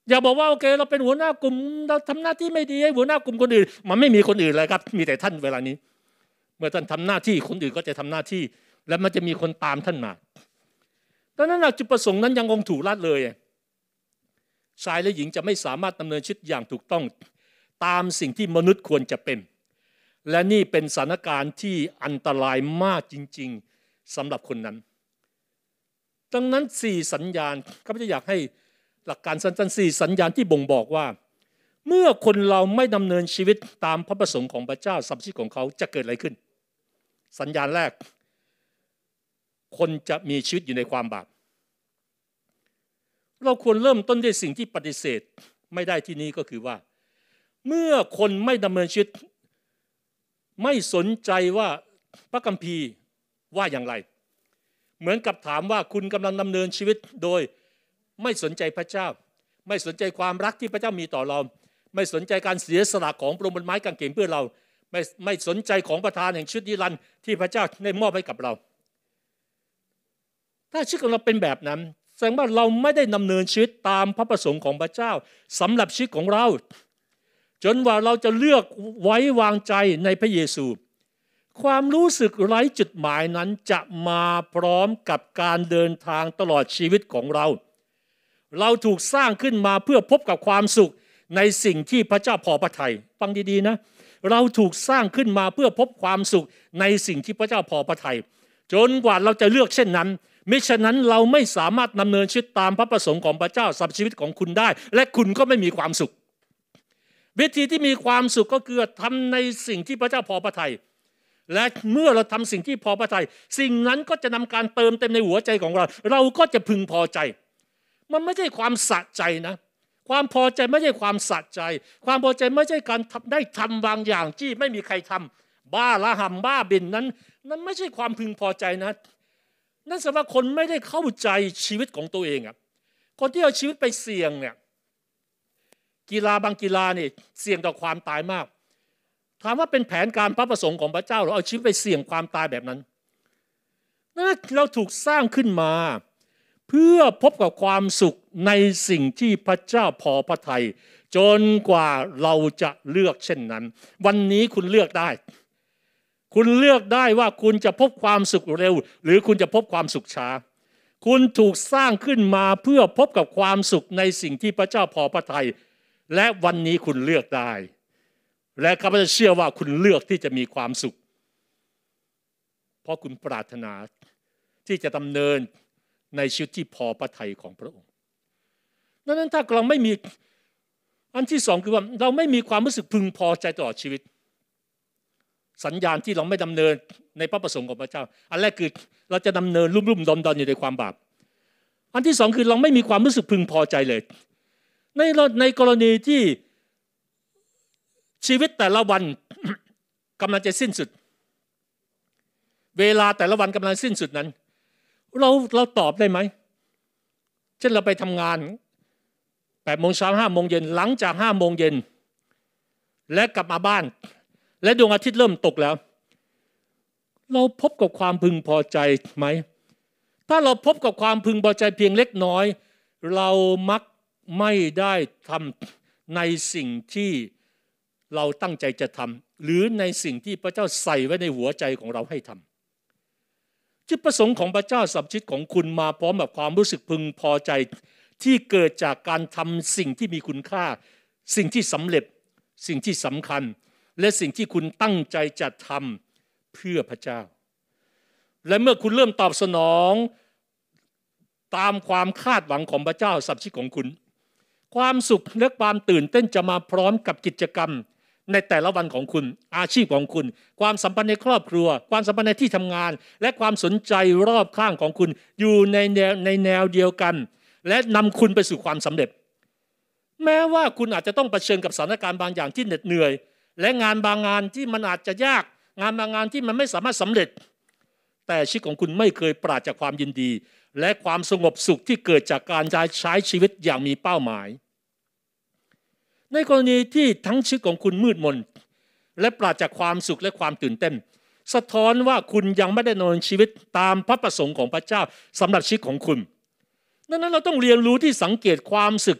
อย่าบอกว่า โอเคเราเป็นหัวหน้ากลุ่มเราทำหน้าที่ไม่ดีให้หัวหน้ากลุ่มคนอื่นมันไม่มีคนอื่นเลยครับมีแต่ท่านเวลานี้ เมื่อท่านทำหน้าที่คนอื่นก็จะทำหน้าที่ และมันจะมีคนตามท่านมาดังนั้นจุดประสงค์นั้นยังคงถูกลดเลยชายและหญิงจะไม่สามารถดำเนินชีวิตอย่างถูกต้องตามสิ่งที่มนุษย์ควรจะเป็น และนี่เป็นสถานการณ์ที่อันตรายมากจริงๆสำหรับคนนั้น ดังนั้นสี่สัญญาณข้าพเจ้าอยากให้หลักการสั้นๆสี่สัญญาณที่บ่งบอกว่า เมื่อคนเราไม่ดำเนินชีวิตตามพระประสงค์ของพระเจ้าสัมชีของเขาจะเกิดอะไรขึ้น สัญญาณแรก คนจะมีชีวิตอยู่ในความบาปเราควรเริ่มต้นด้วยสิ่งที่ปฏิเสธ ไม่ได้ที่นี้ ก็คือว่า เมื่อคนไม่ดำเนินชีวิต ไม่สนใจว่าพระคัมภีร์ว่าอย่างไร เหมือนกับถามว่าคุณกำลังดำเนินชีวิตโดยไม่สนใจพระเจ้า ไม่สนใจความรักที่พระเจ้ามีต่อเรา ไม่สนใจการเสียสละของปรงบนไม้กางเขนเพื่อเราไม่ไม่สนใจของประธานแห่งชุดนิรันดร์ที่พระเจ้าได้มอบให้กับเรา ถ้าชีวิตของเราเป็นแบบนั้นแสดงว่าเราไม่ได้ํำเนินชีวิตตามพระประสงค์ของพระเจ้าสำหรับชีวิตของเรา จนกว่าเราจะเลือกไว้วางใจในพระเยซู ความรู้สึกไร้จุดหมายนั้นจะมาพร้อมกับการเดินทางตลอดชีวิตของเรา เราถูกสร้างขึ้นมาเพื่อพบกับความสุขในสิ่งที่พระเจ้าพอพระทยัยฟังดีๆนะเราถูกสร้างขึ้นมาเพื่อพบความสุขในสิ่งที่พระเจ้าพอพระทยัยจนกว่าเราจะเลือกเช่นนั้นมิฉะนั้นเราไม่สามารถดำเนินชีวิตตามพระประสงค์ของพระเจ้าสำับชีวิตของคุณได้ และคุณก็ไม่มีความสุข วิธีที่มีความสุขก็คือทำในสิ่งที่พระเจ้าพอพระทยัยและเมื่อเราทำสิ่งที่พอพระทยัยสิ่งนั้นก็จะนำการเติมเต็มในหัวใจของเรา เราก็จะพึงพอใจ มันไม่ใช่ความสะใจนะ ความพอใจไม่ใช่ความสะใจ ความพอใจไม่ใช่การได้ทำบางอย่างที่ไม่มีใครทำ บ้า ละหำบ้าบินนั้น นั้นไม่ใช่ความพึงพอใจนะนั่นแสดงว่าคนไม่ได้เข้าใจชีวิตของตัวเองอ่ะ คนที่เอาชีวิตไปเสี่ยงเนี่ย กีฬาบางกีฬานี่เสี่ยงต่อความตายมาก ถามว่าเป็นแผนการพระประสงค์ของพระเจ้าหราอเอาชีวิตไปเสี่ยงความตายแบบนั้นนั่นเราถูกสร้างขึ้นมา เพื่อพบกับความสุขในสิ่งที่พระเจ้าพอพระทัยจนกว่าเราจะเลือกเช่นนั้น วันนี้คุณเลือกได้คุณเลือกได้ว่าคุณจะพบความสุขเร็ว หรือคุณจะพบความสุขช้า คุณถูกสร้างขึ้นมาเพื่อพบกับความสุขในสิ่งที่พระเจ้าพอพระทัยและวันนี้คุณเลือกได้ และข้าพเจ้าเชื่อว่าคุณเลือกที่จะมีความสุข เพราะคุณปรารถนาที่จะดำเนินในชีวิตที่พอพระทัยของพระองค์ดังนั้นถ้าเราไม่มีอันที่สองคือว่าเราไม่มีความรู้สึกพึงพอใจต่อชีวิตสัญญาณที่เราไม่ดำเนินในพระประสงค์ของพระเจ้า อันแรกคือเราจะดำเนินรุ่มรุ่มดอนนอยู่ในความบาป อันที่สองคือเราไม่มีความรู้สึกพึงพอใจเลย ในในกรณีที่ชีวิตแต่ละวันกำลังจะสิ้นสุด เวลาแต่ละวันกำลังสิ้นสุดนั้น เราเราตอบได้ไหม เช่นเราไปทำงานแปดโมงเช้าห้าโมงเย็นหลังจากห้าโมงเย็นและกลับมาบ้านและดวงอาทิตย์เริ่มตกแล้ว เราพบกับความพึงพอใจไหม ถ้าเราพบกับความพึงพอใจ เพียงเล็กน้อย เรามักไม่ได้ทำในสิ่งที่เราตั้งใจจะทำ หรือในสิ่งที่พระเจ้าใส่ไว้ในหัวใจของเราให้ทำจุดประสงค์ของพระเจ้าสับชิตของคุณมาพร้อมกับความรู้สึกพึงพอใจที่เกิดจากการทำสิ่งที่มีคุณค่า สิ่งที่สำเร็จ สิ่งที่สำคัญและสิ่งที่คุณตั้งใจจะทำเพื่อพระเจ้า และเมื่อคุณเริ่มตอบสนอง ตามความคาดหวังของพระเจ้าสับชิของคุณ ความสุขและความตื่นเต้นจะมาพร้อมกับกิจกรรมในแต่ละวันของคุณ อาชีพของคุณ ความสัมพันธ์ในครอบครัว ความสัมพันธ์ในที่ทำงาน และความสนใจรอบข้างของคุณ อยู่ในแนวในแนวเดียวกัน และนำคุณไปสู่ความสำเร็จ แม้ว่าคุณอาจจะต้องเผชิญกับสถานการณ์บางอย่างที่เหน็ดเหนื่อยและงานบางงานที่มันอาจจะยาก งานบางงานที่มันไม่สามารถสำเร็จ แต่ชีวิตของคุณไม่เคยปราศจากความยินดี และความสงบสุขที่เกิดจากการใช้ชีวิตอย่างมีเป้าหมาย ในกรณีที่ทั้งชีวิตของคุณมืดมนและปราศจากความสุขและความตื่นเต้นสะท้อนว่าคุณยังไม่ได้นอนชีวิตตามพระประสงค์ของพระเจ้าสำหรับชีวิตของคุณดังนั้น เราต้องเรียนรู้ที่สังเกตความสึก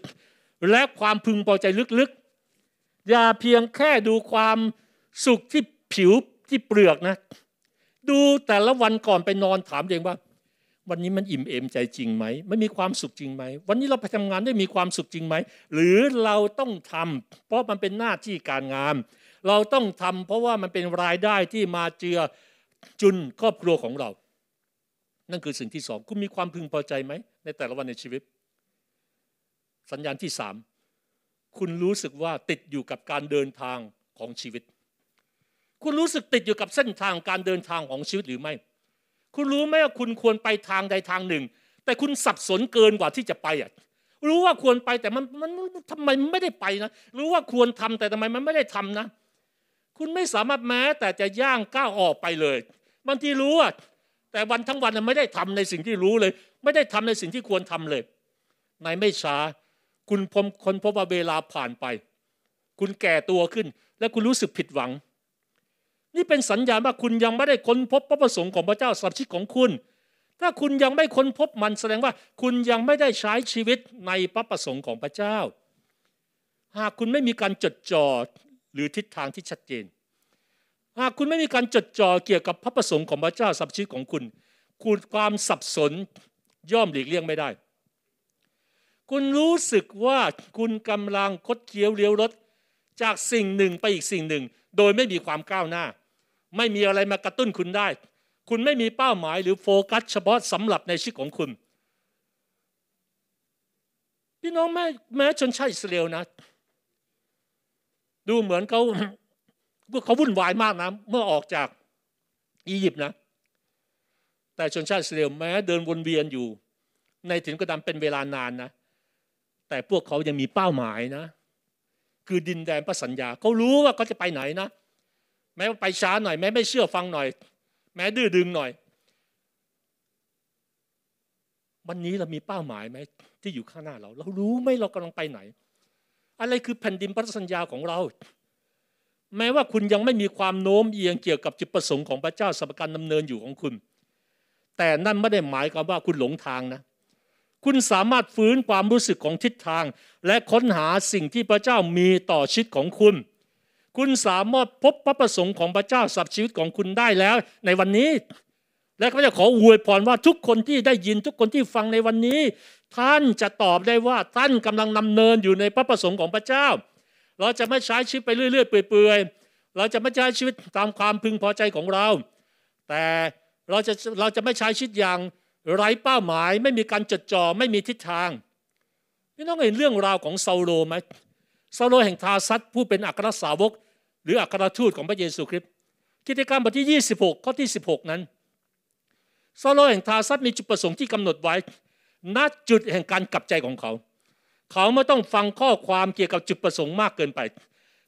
และความพึงพอใจลึกอย่าเพียงแค่ดูความสุขที่ผิวที่เปลือกนะ ดูแต่ละวันก่อนไปนอนถามเองว่าวันนี้มันอิ่มเอมใจจริงไหมไม่มีความสุขจริงไหมวันนี้เราไปทำงานได้มีความสุขจริงไหมหรือเราต้องทำ เพราะมันเป็นหน้าที่การงานเราต้องทำ เพราะว่ามันเป็นรายได้ที่มาเจือจุนครอบครัวของเรา นั่นคือสิ่งที่สองคุณมีความพึงพอใจไหมในแต่ละวันในชีวิต สัญญาณที่สามคุณรู้สึกว่าติดอยู่กับการเดินทางของชีวิต คุณรู้สึกติดอยู่กับเส้นทางการเดินทางของชีวิตหรือไม่ คุณรู้ไหม ว่าคุณควรไปทางใดทางหนึ่ง แต่คุณสับสนเกินกว่าที่จะไปอ่ะ รู้ว่าควรไปแต่มันมันทำไมไม่ได้ไปนะ รู้ว่าควรทำแต่ทำไมมันไม่ได้ทำนะ คุณไม่สามารถแม้แต่จะย่างก้าวออกไปเลยบางทีรู้อ่ะ แต่วันทั้งวันไม่ได้ทำในสิ่งที่รู้เลย ไม่ได้ทำในสิ่งที่ควรทำเลย ในไม่ช้าคุณพมคนพบว่าเวลาผ่านไป คุณแก่ตัวขึ้นและคุณรู้สึกผิดหวัง นี่เป็นสัญญาณว่าคุณยังไม่ได้ค้นพบพระประสงค์ของพระเจ้า สับชีิตของคุณ ถ้าคุณยังไม่ค้นพบมันแสดงว่าคุณยังไม่ได้ใช้ชีวิตในพระประสงค์ของพระเจ้า หากคุณไม่มีการจดจ่อหรือทิศทางที่ชัดเจนหากคุณไม่มีการจดจ่อเกี่ยวกับพระประสงค์ของพระเจ้า สับชีิตของคุณ คุณความสับสนย่อมหลีกเลี่ยงไม่ได้คุณรู้สึกว่าคุณกำลังคดเคี้ยวเลี้ยวรถจากสิ่งหนึ่งไปอีกสิ่งหนึ่ง โดยไม่มีความก้าวหน้า ไม่มีอะไรมากระตุ้นคุณได้ คุณไม่มีเป้าหมาย หรือโฟกัสเฉพาะสำหรับในชีวิตของคุณ พี่น้องแม้แม้ชนชาติอิสราเอลนะ ดูเหมือนเขาพวกเขาวุ่นวายมากนะเมื่อออกจากอียิปต์นะ แต่ชนชาติอิสราเอลแม้เดินวนเวียนอยู่ ในถิ่นกระดำเป็นเวลานานนะแต่พวกเขายังมีเป้าหมายนะ คือดินแดนพระสัญญาเขารู้ว่าเขาจะไปไหนนะ แม้ว่าไปช้าหน่อย แม้ไม่เชื่อฟังหน่อย แม้ดื้อดึงหน่อย วันนี้เรามีเป้าหมายไหมที่อยู่ข้างหน้าเรา เรารู้ไหมเรากำลังไปไหน อะไรคือแผ่นดินพระสัญญาของเรา แม้ว่าคุณยังไม่มีความโน้มเอียงเกี่ยวกับจุดประสงค์ ของพระเจ้าสรบการดำเนินอยู่ของคุณ แต่นั่นไม่ได้หมายความว่าคุณหลงทางนะคุณสามารถฟื้นความรู้สึกของทิศทาง และค้นหาสิ่งที่พระเจ้ามีต่อชีวิตของคุณ คุณสามารถพบพระประสงค์ของพระเจ้าสับชีวิตของคุณได้แล้วในวันนี้ และก็จะขออวยพรว่าทุกคนที่ได้ยินทุกคนที่ฟังในวันนี้ ท่านจะตอบได้ว่า ท่านกำลังนำเนินอยู่ในพระประสงค์ของพระเจ้า เราจะไม่ใช้ชีวิตไปเรื่อย ๆเปื่อยๆ เราจะไม่ใช้ชีวิตตามความพึงพอใจของเรา แต่เราจะเราจะไม่ใช้ชีวิตอย่างไร้เป้าหมายไม่มีการจดจ่อไม่มีทิศทางนี่น้องเห็นเรื่องราวของซาโลไหมซาโลแห่งทาซัตผู้เป็นอัครสาวก หรืออัครทูตของพระเยซูคริสต์กิจกรรมบทที่ 26ข้อที่16 นั้นซาโลแห่งทาซัตมีจุดประสงค์ที่กำหนดไว้ณจุดแห่งการกลับใจของเขา เขาไม่ต้องฟังข้อความเกี่ยวกับจุดประสงค์มากเกินไป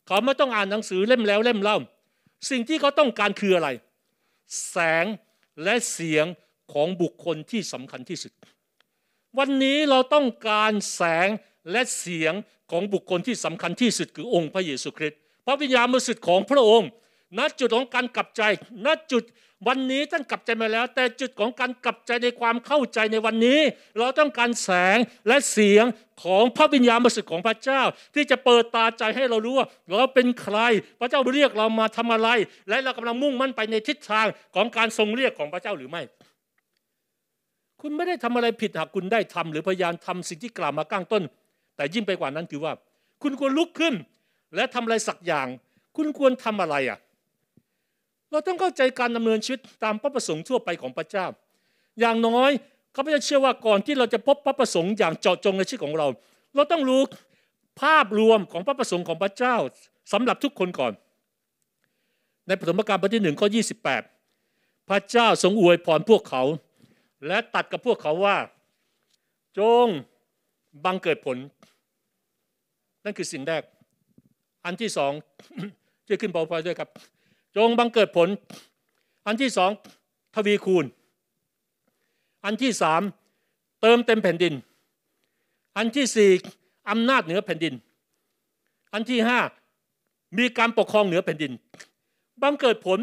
เขาไม่ต้องอ่านหนังสือเล่มแล้วเล่มเล่าสิ่งที่เขาต้องการคืออะไร แสงและเสียงของบุคคลที่สำคัญที่สุดวันนี้เราต้องการแสงและเสียงของบุคคลที่สำคัญที่สุดคือองค์พระเยซูคริสต์พระวิญญาณบริสุทธิ์ของพระองค์ ณจุดของการกลับใจณจุดวันนี้ท่านกลับใจมาแล้ว แต่จุดของการกลับใจในความเข้าใจในวันนี้ เราต้องการแสงและเสียงของพระวิญญาณบริสุทธิ์ของพระเจ้าที่จะเปิดตาใจให้เรารู้ว่าเราเป็นใครพระเจ้าเรียกเรามาทำอะไร และเรากำลังมุ่งมั่นไปในทิศทางของการทรงเรียกของพระเจ้าหรือไม่คุณไม่ได้ทำอะไรผิดหากคุณได้ทำหรือพยายามทำสิ่งที่กล่าวมาก้างต้น แต่ยิ่งไปกว่านั้นคือว่า คุณควรลุกขึ้นและทำอะไรสักอย่าง คุณควรทำอะไรอ่ะเราต้องเข้าใจการดำเนินชีวิตตามพระประสงค์ทั่วไปของพระเจ้า อย่างน้อยข้าพเจ้าเชื่อว่าก่อนที่เราจะพบพระประสงค์อย่างเจาะจงในชีวิตของเรา เราต้องรู้ภาพรวมของพระประสงค์ของพระเจ้าสำหรับทุกคนก่อน ในปฐมกาลบทที่หนึ่งข้อยีพระเจ้าทรงอวยพรพวกเขาและตัดกับพวกเขาว่า จงบังเกิดผล นั่นคือสิ่งแรกอันที่สองช่วยขึ้นเบาไฟด้วยครับ จงบังเกิดผล อันที่สองทวีคูณ อันที่สามเติมเต็มแผ่นดิน อันที่สี่อำนาจเหนือแผ่นดิน อันที่ห้ามีการปกครองเหนือแผ่นดินบังเกิดผล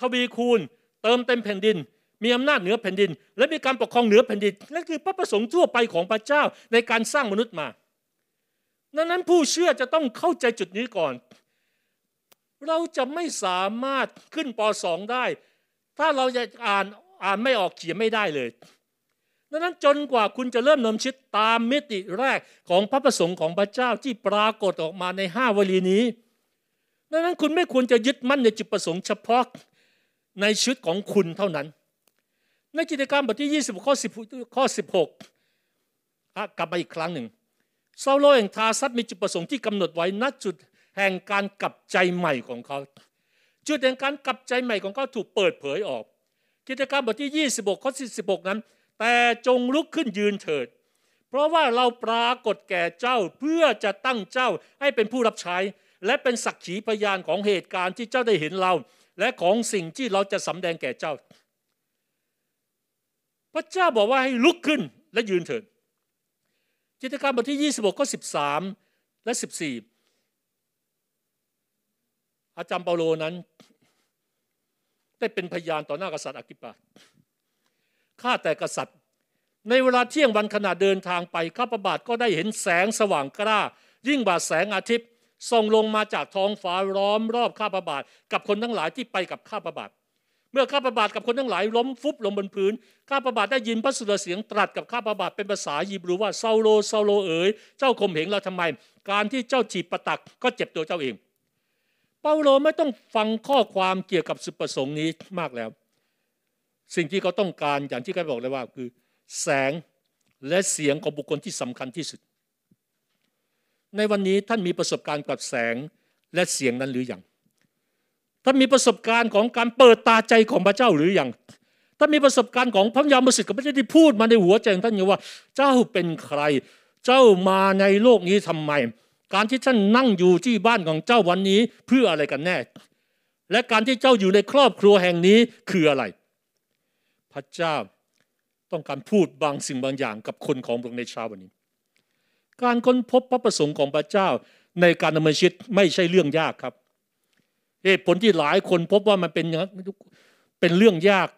ทวีคูณ เติมเต็มแผ่นดินมีอำนาจเหนือแผ่นดิน และมีการปกครองเหนือแผ่นดินนั่นคือพระประสงค์ทั่วไปของพระเจ้าในการสร้างมนุษย์มา ดังนั้นผู้เชื่อจะต้องเข้าใจจุดนี้ก่อน เราจะไม่สามารถขึ้นปสองได้ ถ้าเราจะอ่านอ่านไม่ออกเขียนไม่ได้เลย ดังนั้นจนกว่าคุณจะเริ่มนำชิดตามมิติแรกของพระประสงค์ของพระเจ้าที่ปรากฏออกมาในห้าวลีนี้ ดังนั้นคุณไม่ควรจะยึดมั่นในจุดประสงค์เฉพาะในชุดของคุณเท่านั้นในกิจกรรมบทที่20ข้อ10ข้อ 16กลับมาอีกครั้งหนึ่งซาโลแห่งทาซัตมีจุดประสงค์ที่กำหนดไว้ณจุดแห่งการกลับใจใหม่ของเขา จุดแห่งการกลับใจใหม่ของเขาถูกเปิดเผยออก กิจกรรมบทที่ 26 ข้อ 16 นั้น แต่จงลุกขึ้นยืนเถิด เพราะว่าเราปรากฏแก่เจ้าเพื่อจะตั้งเจ้าให้เป็นผู้รับใช้ และเป็นสักขีพยานของเหตุการณ์ที่เจ้าได้เห็นเรา และของสิ่งที่เราจะสำแดงแก่เจ้าพระเจ้าบอกว่าให้ลุกขึ้นและยืนเถิดกิจกรรมบทที่26 ก็ 13 และ 14 อาจารย์เปาโลนั้น ได้เป็นพยานต่อหน้ากษัตริย์อากิปาข้าแต่กษัตริย์ ในเวลาเที่ยงวันขณะเดินทางไป ข้าประบาทก็ได้เห็นแสงสว่างกล้า ยิ่งบาแสงอาทิตย์ส่องลงมาจากท้องฟ้าล้อมรอบข้าประบาทกับคนทั้งหลายที่ไปกับข้าประบาทเมื่อข้าพบาทกับคนทั้งหลายล้มฟุบลงบนพื้นข้าพบาทได้ยินพระสุรเสียงตรัสกับข้าพบาทเป็นภาษายิบรูว่าเซาโลเซาโลเอ๋ยเจ้าข่มเหงเราทำไม การที่เจ้าจีบประตักก็เจ็บตัวเจ้าเอง เปาโลไม่ต้องฟังข้อความเกี่ยวกับสุประสงค์นี้มากแล้ว สิ่งที่เขาต้องการอย่างที่เขาบอกเลยว่าคือแสงและเสียงของบุคคลที่สำคัญที่สุด ในวันนี้ท่านมีประสบการณ์กับแสงและเสียงนั้นหรือยังท่านมีประสบการณ์ของการเปิดตาใจของพระเจ้าหรืออยังท่านมีประสบการณ์ของพระยามปสิทธิ์กับพระเจ้าที่พูดมาในหัวใจของท่านอยู่ว่า เจ้าเป็นใครเจ้ามาในโลกนี้ทำไม การที่ท่านนั่งอยู่ที่บ้านของเจ้าวันนี้เพื่ออะไรกันแน่และการที่เจ้าอยู่ในครอบครัวแห่งนี้คืออะไร พระเจ้าต้องการพูดบางสิ่งบางอย่างกับคนของพระองค์ในเช้าวันนี้ การค้นพบพระประสงค์ของพระเจ้าในการดำเนินชีวิตไม่ใช่เรื่องยากครับเหตุผลที่หลายคนพบว่ามันเป็นเป็นเรื่องยาก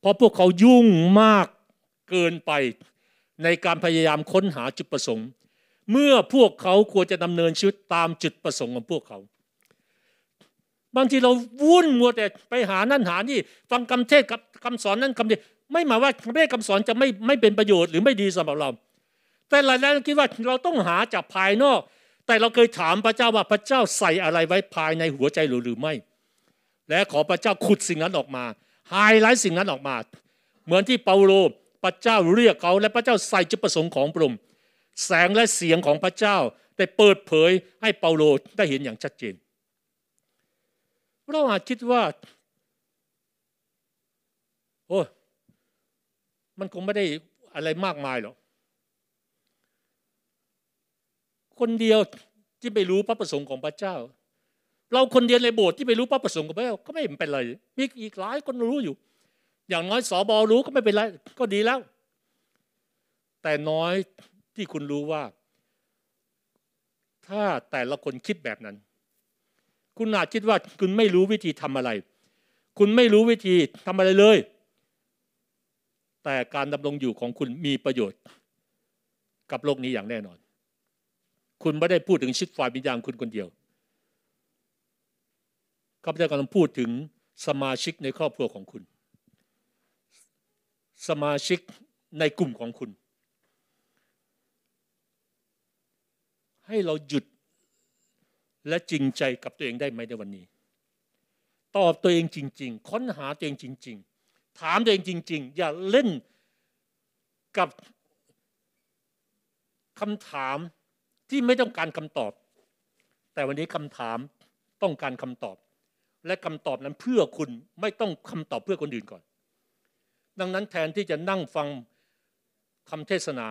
เพราะพวกเขายุ่งมากเกินไปในการพยายามค้นหาจุดประสงค์ เมื่อพวกเขาควรจะดำเนินชีวิตตามจุดประสงค์ของพวกเขา บางทีเราวุ่นมัวแต่ไปหานั่นหานี่ฟังคำเทศกับคำสอนนั่นคำนี้ไม่หมายว่าคำเทศคำสอนจะไม่ไม่เป็นประโยชน์หรือไม่ดีสำหรับเราแต่หลายๆคนคิดว่าเราต้องหาจากภายนอกแต่เราเคยถามพระเจ้าว่าพระเจ้าใส่อะไรไว้ภายในหัวใจหรือหรือไม่ และขอพระเจ้าขุดสิ่งนั้นออกมาไฮไลท์สิ่งนั้นออกมา เหมือนที่เปาโลพระเจ้าเรียกเขาและพระเจ้าใส่จุดประสงค์ของปรุมแสงและเสียงของพระเจ้าได้เปิดเผยให้เปาโลได้เห็นอย่างชัดเจนเราอาจคิดว่าโอ้มันคงไม่ได้อะไรมากมายหรอกคนเดียวที่ไปรู้พระประสงค์ของพระเจ้า เราคนเดียวในโบสถ์ที่ไปรู้พระประสงค์ของพระเจ้า ก็ไม่เป็นไรมีอีกหลายคนรู้อยู่ อย่างน้อยสอบอรู้ก็ไม่เป็นไร ก็ดีแล้ว แต่น้อยที่คุณรู้ว่า ถ้าแต่ละคนคิดแบบนั้น คุณอาจคิดว่าคุณไม่รู้วิธีทำอะไร คุณไม่รู้วิธีทำอะไรเลย แต่การดำรงอยู่ของคุณมีประโยชน์กับโลกนี้อย่างแน่นอนคุณไม่ได้พูดถึงชิดฝ่ายวิญญาณคุณคนเดียว ข้าพเจ้ากำลังพูดถึงสมาชิกในครอบครัวของคุณ สมาชิกในกลุ่มของคุณ ให้เราหยุดและจริงใจกับตัวเองได้ไหมในวันนี้ ตอบตัวเองจริงๆ ค้นหาตัวเองจริง ๆ ถามตัวเองจริงๆ อย่าเล่นกับคำถามที่ไม่ต้องการคำตอบ แต่วันนี้คำถามต้องการคำตอบ และคำตอบนั้นเพื่อคุณไม่ต้องคำตอบเพื่อคนอื่นก่อน ดังนั้นแทนที่จะนั่งฟังคำเทศนา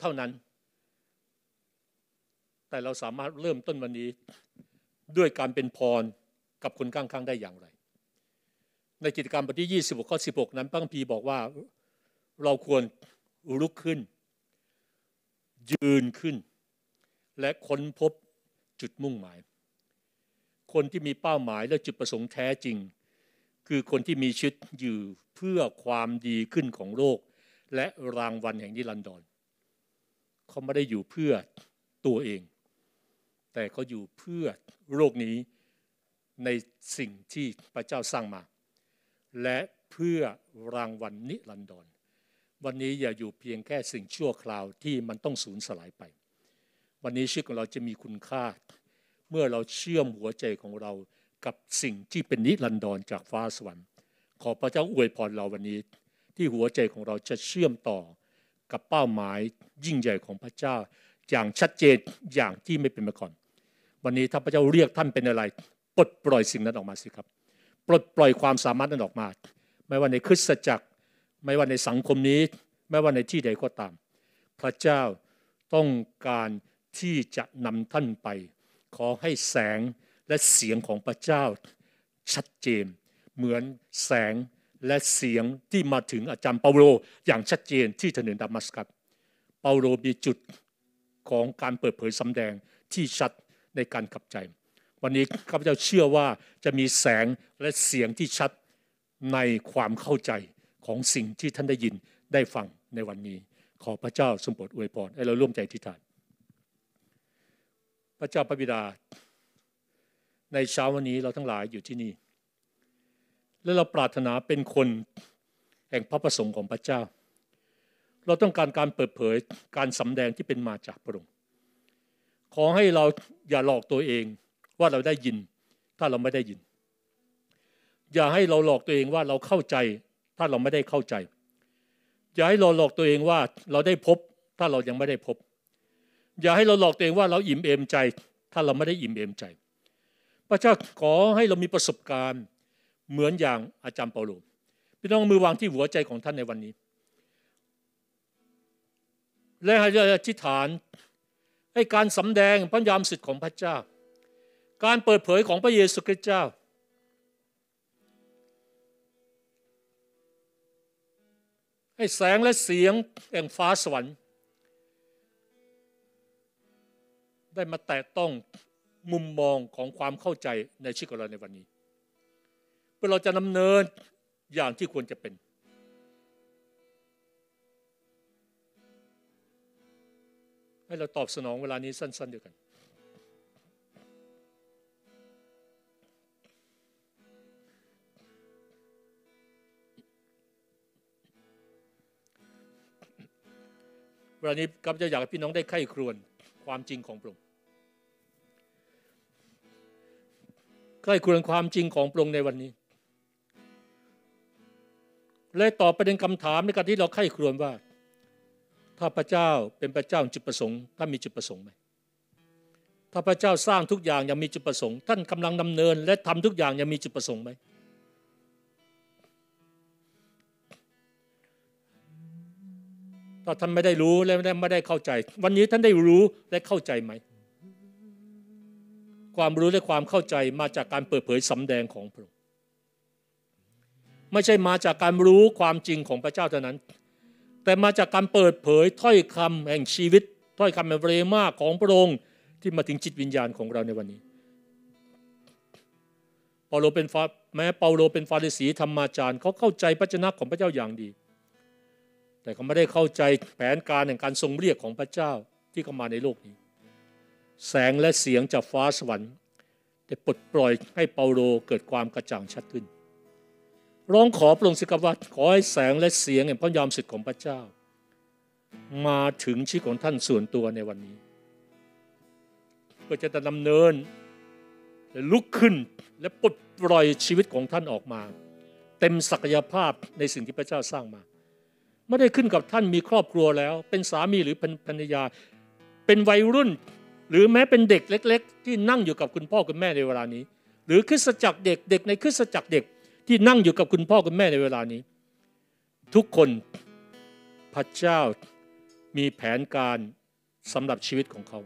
เท่านั้น แต่เราสามารถเริ่มต้นวันนี้ด้วยการเป็นพรกับคนข้างๆได้อย่างไร ในกิจกรรมบทที่26ข้อ16 นั้นพระคัมภีร์บอกว่าเราควรลุกขึ้นยืนขึ้น และค้นพบจุดมุ่งหมาย คนที่มีเป้าหมายและจุดประสงค์แท้จริง คือคนที่มีชุดิอยู่เพื่อความดีขึ้นของโลกและรางวัลแห่งนิรันดรเขาไม่ได้อยู่เพื่อตัวเอง แต่เขาอยู่เพื่อโลกนี้ในสิ่งที่พระเจ้าสร้างมา และเพื่อรางวัลนิรันดรวันนี้อย่าอยู่เพียงแค่สิ่งชั่วคราวที่มันต้องสูญสลายไป วันนี้ชีวิตของเราจะมีคุณค่า เมื่อเราเชื่อมหัวใจของเรากับสิ่งที่เป็นนิรันดรจากฟ้าสวรรค์ ขอพระเจ้าอวยพรเราวันนี้ ที่หัวใจของเราจะเชื่อมต่อกับเป้าหมายยิ่งใหญ่ของพระเจ้าอย่างชัดเจนอย่างที่ไม่เป็นมาก่อน วันนี้ถ้าพระเจ้าเรียกท่านเป็นอะไรปลดปล่อยสิ่งนั้นออกมาสิครับ ปลดปล่อยความสามารถนั้นออกมาไม่ว่าในคริสตจักรไม่ว่าในสังคมนี้ไม่ว่าในที่ใดก็ตาม พระเจ้าต้องการที่จะนำท่านไป ขอให้แสงและเสียงของพระเจ้า ชัดเจน เหมือนแสงและเสียงที่มาถึงอาจารย์เปาโลอย่างชัดเจนที่ถนนดามัสกัสเปาโลมีจุดของการเปิดเผยสำแดงที่ชัดในการกลับใจ วันนี้ข้าพเจ้าเชื่อว่าจะมีแสงและเสียงที่ชัดในความเข้าใจของสิ่งที่ท่านได้ยินได้ฟังในวันนี้ ขอพระเจ้าสมบูรณดอวยพรให้เราร่วมใจทิฏฐานพระเจ้าพระบิดาในเช้าวันนี้เราทั้งหลายอยู่ที่นี่ และเราปรารถนาเป็นคนแห่งพระประสงค์ของพระเจ้า เราต้องการการเปิดเผยการสำแดงที่เป็นมาจากพระองค์ ขอให้เราอย่าหลอกตัวเองว่าเราได้ยิน ถ้าเราไม่ได้ยิน อย่าให้เราหลอกตัวเองว่าเราเข้าใจถ้าเราไม่ได้เข้าใจ อย่าให้เราหลอกตัวเองว่าเราได้พบถ้าเรายังไม่ได้พบ อย่าให้เราหลอกตัวเองว่าเราอิ่มเอมใจ ถ้าเราไม่ได้อิ่มเอมใจ พระเจ้าขอให้เรามีประสบการณ์เหมือนอย่างอาจารย์เปาโลพี่น้องมือวางที่หัวใจของท่านในวันนี้ และให้อธิษฐานให้การสำแดงพระยามสิทธิ์ของพระเจ้า การเปิดเผยของพระเยซูคริสต์เจ้าให้แสงและเสียงแห่งฟ้าสวรรค์ ได้มาแตะต้องมุมมองของความเข้าใจในชีวิตของเราในวันนี้ เพื่อเราจะดำเนินอย่างที่ควรจะเป็น ให้เราตอบสนองเวลานี้สั้นๆด้วยกันวลานี้ข้าพเจ้าอยากให้พี่น้องได้ไข้ครวญความจริงของพระองค์ใก้ควนความจริงของพระองค์ในวันนี้และตอบประเด็นคำถามในการที่เราไข้ครวญว่า ถ้าพระเจ้าเป็นพระเจ้าจุดประสงค์ท่านมีจุดประสงค์ไหมถ้าพระเจ้าสร้างทุกอย่างยังมีจุดประสงค์ ท่านกำลังดำเนิน และทำทุกอย่างยังมีจุดประสงค์ไหมถ้าท่านไม่ได้รู้และไม่ได้เข้าใจ วันนี้ท่านได้รู้และเข้าใจไหม ความรู้และความเข้าใจมาจากการเปิดเผยสำแดงของพระองค์ ไม่ใช่มาจากการรู้ความจริงของพระเจ้าเท่านั้น แต่มาจากการเปิดเผยถ้อยคำแห่งชีวิตถ้อยคำแห่งเรมาของพระองค์ ที่มาถึงจิตวิญญาณของเราในวันนี้เปาโลเป็นฟาแม้เปาโลเป็นฟาริสีธรรมาจารย์ เขาเข้าใจพระชนะของพระเจ้าอย่างดีแต่เขาไม่ได้เข้าใจแผนการแห่งการทรงเรียกของพระเจ้าที่เข้ามาในโลกนี้ แสงและเสียงจากฟ้าสวรรค์ได้ปลดปล่อยให้เปาโลเกิดความกระจ่างชัดขึ้นร้องขอพระองค์สิกัว่าขอให้แสงและเสียงแห่งพระยามสิทธิ์ของพระเจ้า มาถึงชีวิตของท่านส่วนตัวในวันนี้ก็จะดำเนินและลุกขึ้นและปลดปล่อยชีวิตของท่านออกมา เต็มศักยภาพในสิ่งที่พระเจ้าสร้างมาไม่ได้ขึ้นกับท่านมีครอบครัวแล้วเป็นสามีหรือเป็นภรรยาเป็นวัยรุ่น หรือแม้เป็นเด็กเล็ก ๆ ที่นั่งอยู่กับคุณพ่อคุณแม่ในเวลานี้ หรือคริสจักรเด็กเด็กในคริสจักรเด็กที่นั่งอยู่กับคุณพ่อคุณแม่ในเวลานี้ ทุกคนพระเจ้ามีแผนการสำหรับชีวิตของเขา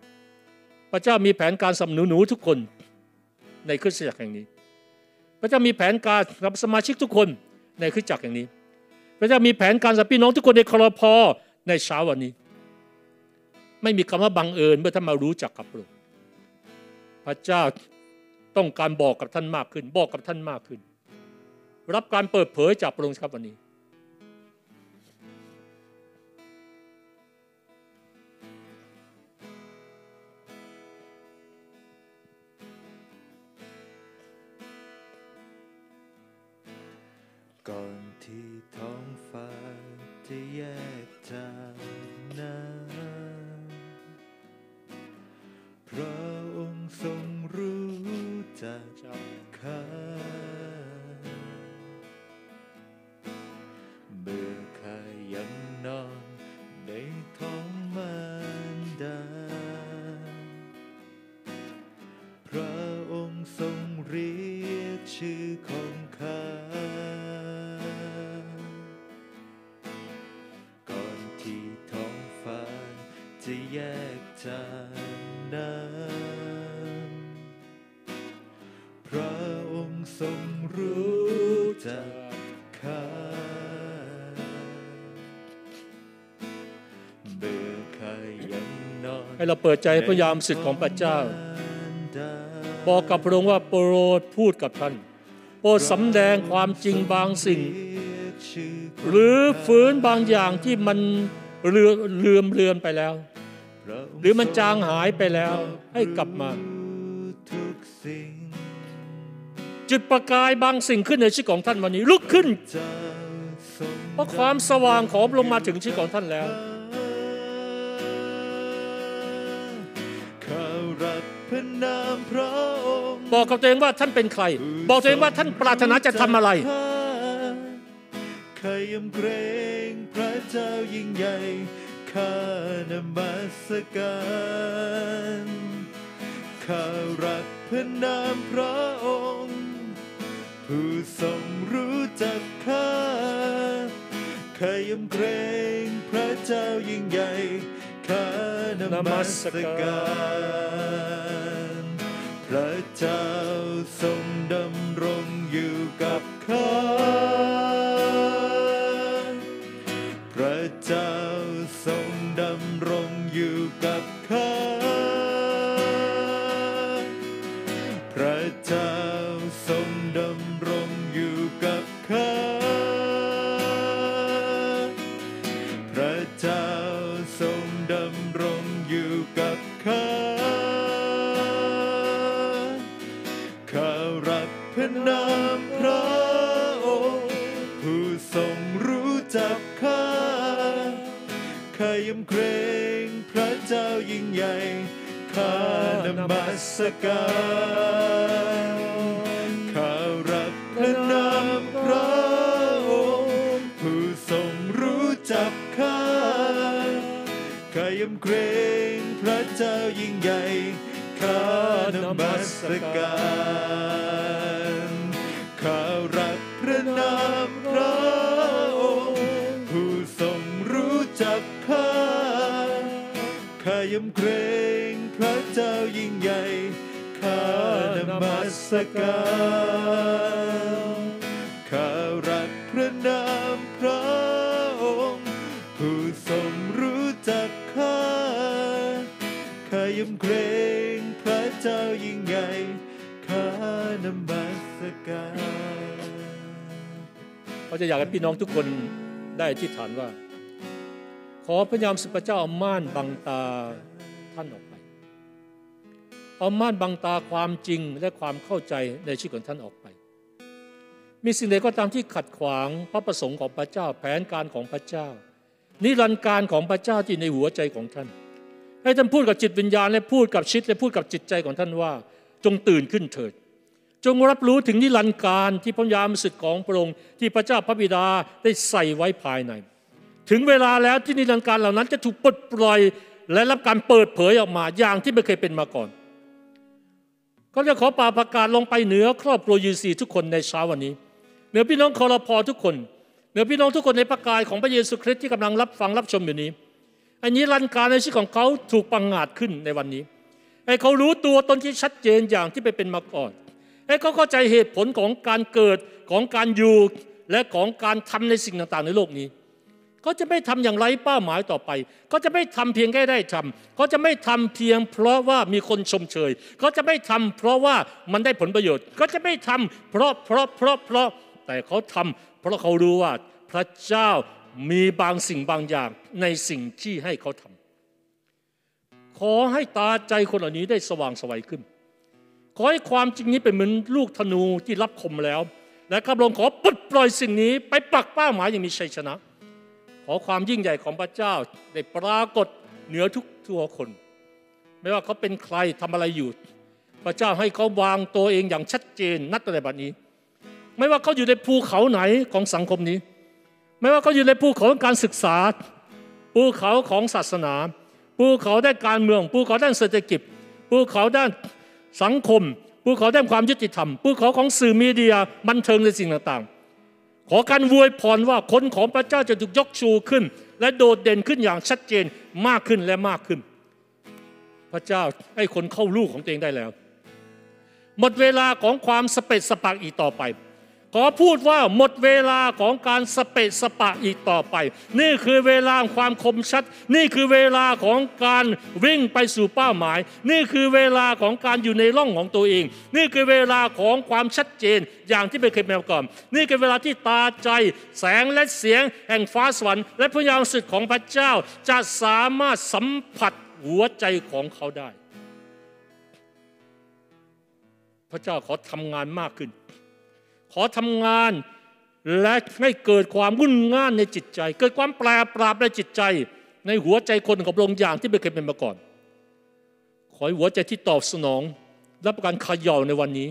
พระเจ้ามีแผนการสำหรับหนูๆทุกคนในคริสตจักรแห่งนี้ พระเจ้ามีแผนการสำหรับสมาชิกทุกคนในคริสตจักรแห่งนี้พระเจ้ามีแผนการสับพี่น้องทุกคนในครพในเช้าวันนี้ ไม่มีคำว่าบังเอิญเมื่อท่านมารู้จักกับพระองค์พระเจ้าต้องการบอกกับท่านมากขึ้น บอกกับท่านมากขึ้น รับการเปิดเผยจากพระองค์ครับวันนี้ก่อนที่ท้องฟ้าจะแยกจากนั้นพระองค์ทรงรู้จักเราเปิดใจพยายามสิทธิ์ของพระเจ้า บอกกับพระองค์ว่าโปรดพูดกับท่าน โปรดสำแดงความจริงบางสิ่ง หรือฟื้นบางอย่างที่มันเลือเลือมเลือนไปแล้ว หรือมันจางหายไปแล้วให้กลับมา จุดประกายบางสิ่งขึ้นในชีวิตของท่านวันนี้ลุกขึ้น เพราะความสว่างของลงมาถึงชีวิตของท่านแล้วบอกกับตัวเองว่าท่านเป็นใคร บอกตัวเองว่าท่านปรารถนาจะทำอะไร ใครยำเกรงพระเจ้ายิ่งใหญ่ข้านมัสการข้ารักพระนามพระองค์ ผู้ทรงรู้จักข้า ใครยำเกรงพระเจ้ายิ่งใหญ่นมัสการพระเจ้าทรงดำรงอยู่กับข้าานมัสการข้ารักพระนามพระองค์ผู้ทรงรู้จักข้าข้ายำเกรงพระเจ้ายิ่งใหญ่ข้านมัสการข้ารักพระนามพระองค์ผู้ทรงรู้จักข้าข้ายำเกรงพระเจ้ายิ่งใหญ่ ข้านมัสการข้ารักพระนามพระองค์ผู้ทรงรู้จักข้าข้ายำเกรง พระเจ้ายิ่งใหญ่ข้านมัสการเราจะอยากให้พี่น้องทุกคนได้ที่ฐานว่า ขอพระยามสุภเจ้าม่านบังตาท่านออกเอาม่านบังตาความจริงและความเข้าใจในชีวิตของท่านออกไป มีสิ่งใดก็ตามที่ขัดขวางพระประสงค์ของพระเจ้าแผนการของพระเจ้า นิรันดร์การของพระเจ้าที่ในหัวใจของท่าน ให้ท่านพูดกับจิตวิญญาณและพูดกับชิดและพูดกับจิตใจของท่านว่า จงตื่นขึ้นเถิด จงรับรู้ถึงนิรันดร์การที่พระยามสุดของพระองค์ที่พระเจ้าพระบิดาได้ใส่ไว้ภายใน ถึงเวลาแล้วที่นิรันดร์การเหล่านั้นจะถูกปลดปล่อยและรับการเปิดเผยออกมาอย่างที่ไม่เคยเป็นมาก่อนก็จะขอป่าประกาศลงไปเหนือครอบครัวยูซีทุกคนในเช้าวันนี้เหนือพี่น้องคอรพอทุกคนเหนือพี่น้องทุกคนในประกายของพระเยซูคริสต์ที่กำลังรับฟังรับชมอยู่นี้ อันนี้รันการในชีวิตของเขาถูกปังงาดขึ้นในวันนี้ให้เขารู้ตัวตนที่ชัดเจนอย่างที่ไปเป็นมาก่อนให้เขาเข้าใจเหตุผลของการเกิดของการอยู่และของการทำในสิ่งต่าง ๆ ในโลกนี้ขาจะไม่ทำอย่างไรเป้าหมายต่อไปก็จะไม่ทำเพียงแค่ได้ทำก็จะไม่ทำเพียงเพราะว่ามีคนชมเชยก็จะไม่ทำ เพราะว่ามันได้ผลประโยชน์ก็จะไม่ทำเพราะ เพราะเพราะเพราะ แต่เขาทำ เพราะเขารู้ว่าพระเจ้ามีบางสิ่งบางอย่างในสิ่งที่ให้เขาทำ ขอให้ตาใจคนเหล่านี้ได้สว่างสวัยขึ้น ขอให้ความจริงนี้เป็นเหมือนลูกธนูที่รับคมแล้ว และข้าพรงขอปลดปล่อยสิ่งนี้ ไปปักเป้าหมายอย่างมีชัยชนะขอความยิ่งใหญ่ของพระเจ้าได้ปรากฏเหนือทุกทั่วคน ไม่ว่าเขาเป็นใครทำอะไรอยู่พระเจ้าให้เขาวางตัวเองอย่างชัดเจนนัดในบัดนี้ ไม่ว่าเขาอยู่ในภูเขาไหนของสังคมนี้ ไม่ว่าเขาอยู่ในภูเขาของการศึกษาภูเขาของศาสนาภูเขาด้านการเมืองภูเขาด้านเศรษฐกิจภูเขาด้านสังคมภูเขาด้านความยุติธรรมภูเขาของสื่อมีเดียบันเทิงในสิ่งต่าง ๆขอการวยพรว่า คนของพระเจ้าจะถูกยกชูขึ้น และโดดเด่นขึ้นอย่างชัดเจนมากขึ้นและมากขึ้น พระเจ้าให้คนเข้าลูกของตัวเองได้แล้ว หมดเวลาของความสเปดสปักอีกต่อไปขอพูดว่าหมดเวลาของการสเปะสปะอีกต่อไป นี่คือเวลาความคมชัด นี่คือเวลาของการวิ่งไปสู่เป้าหมาย นี่คือเวลาของการอยู่ในร่องของตัวเอง นี่คือเวลาของความชัดเจนอย่างที่ไมเคยแมวก่อนนี่คือเวลาที่ตาใจแสงและเสียงแห่งฟ้าสวรรค์และพระยามสุดของพระเจ้าจะสามารถสัมผัสหัวใจของเขาได้ พระเจ้าขอทำงานมากขึ้นขอทำงานและให้เกิดความวุ่นง่านในจิตใจ เกิดความแปรปราบในจิตใจ ในหัวใจคนของพระองค์อย่างที่ไม่เคยเป็นมาก่อน ขอให้หัวใจที่ตอบสนองรับการขย่าในวันนี้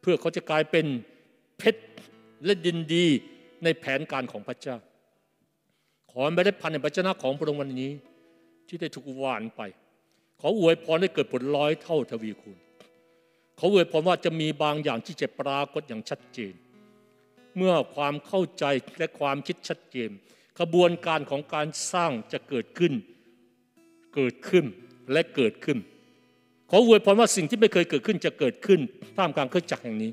เพื่อเขาจะกลายเป็นเพชรและดินดีในแผนการของพระเจ้า ขอไม่ได้พันในพระเจ้าของพระองค์วันนี้ ที่ได้ถูกวานไปขออวยพรให้เกิดผลร้อย เท่าทวีคูณเขาเวยพรว่าจะมีบางอย่างที่จะปรากฏอย่างชัดเจน เมื่อความเข้าใจและความคิดชัดเจน กระบวนการของการสร้างจะเกิดขึ้น เกิดขึ้นและเกิดขึ้นขอเวยพรว่าสิ่งที่ไม่เคยเกิดขึ้นจะเกิดขึ้นท่ามกลางเครือจักรแห่งนี้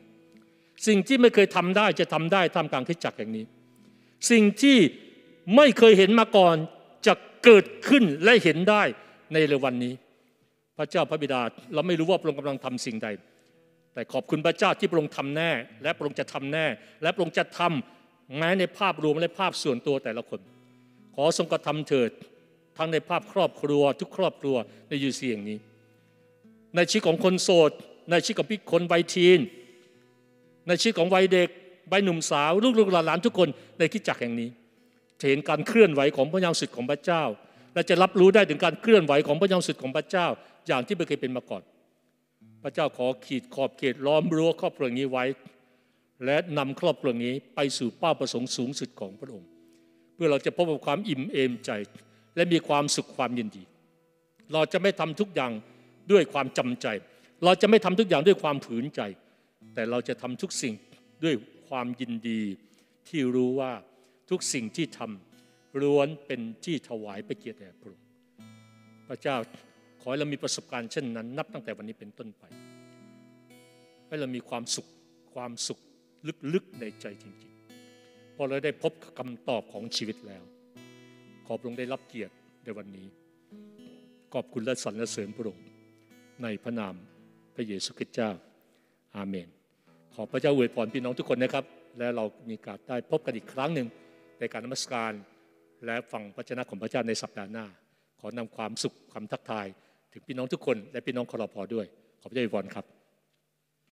สิ่งที่ไม่เคยทำได้จะทำได้ท่ามกลางเครือจักรแห่งนี้ สิ่งที่ไม่เคยเห็นมาก่อนจะเกิดขึ้นและเห็นได้ในเร็ววันนี้ พระเจ้าพระบิดาเราไม่รู้ว่าพระองค์กำลังทำสิ่งใดแต่ขอบคุณพระเจ้าที่พระองค์ทำแน่และพระองค์จะทำแน่และพระองค์จะทำแม้ในภาพรวมและภาพส่วนตัวแต่ละคน ขอทรงกระทำเถิดทั้งในภาพครอบครัวทุกครอบครัวในยูซีย่งนี้ ในชีวิตของคนโสดในชีวิตของพี่คนวัยทีน ในชีวิตของวัยเด็กวัยหนุ่มสาวลูกหลานทุกคนในคิดจักแห่งนี้จะเห็นการเคลื่อนไหวของพระยามสุดของพระเจ้า และจะรับรู้ได้ถึงการเคลื่อนไหวของพระยามสุดของพระเจ้า อย่างที่ไม่เคยเป็นมาก่อนระเจ้าขอขีดขอบเขตล้อมรั้วครอบครัวนี้ไว้ และนำครอบครัวนี้ไปสู่เป้าประสงค์สูงสุดของพระองค์ เพื่อเราจะพบกับความอิ่มเอม ใจ และมีความสุขความยินดี เราจะไม่ทำทุกอย่างด้วยความจำใจ เราจะไม่ทำทุกอย่างด้วยความผืนใจ แต่เราจะทำทุกสิ่งด้วยความยินดีที่รู้ว่าทุกสิ่งที่ทำล้วนเป็นที่ถวายไปเกียรติแด่พระองค์พระเจ้าขอให้เรามีประสบการณ์เช่นนั้น นับตั้งแต่วันนี้เป็นต้นไป ให้เรามีความสุขความสุขลึกๆในใจจริงๆพอเราได้พบคำตอบของชีวิตแล้ว ขอบพระองค์ได้รับเกียรติในวันนี้ขอบคุณและสรรเสริญพระองค์ในพระนามพระเยซูคริสต์เจ้าอาเมน ขอพระเจ้าอวยพรพี่น้องทุกคนนะครับ และเรามีการได้พบกันอีกครั้งหนึ่งในการนมัสการและฟังพระชนะของพระเจ้าในสัปดาห์หน้า ขอนำความสุขคำทักทายถึงพี่น้องทุกคนและพี่น้องคอรพอด้วย ขอบพระเจ้าอวยพรครับ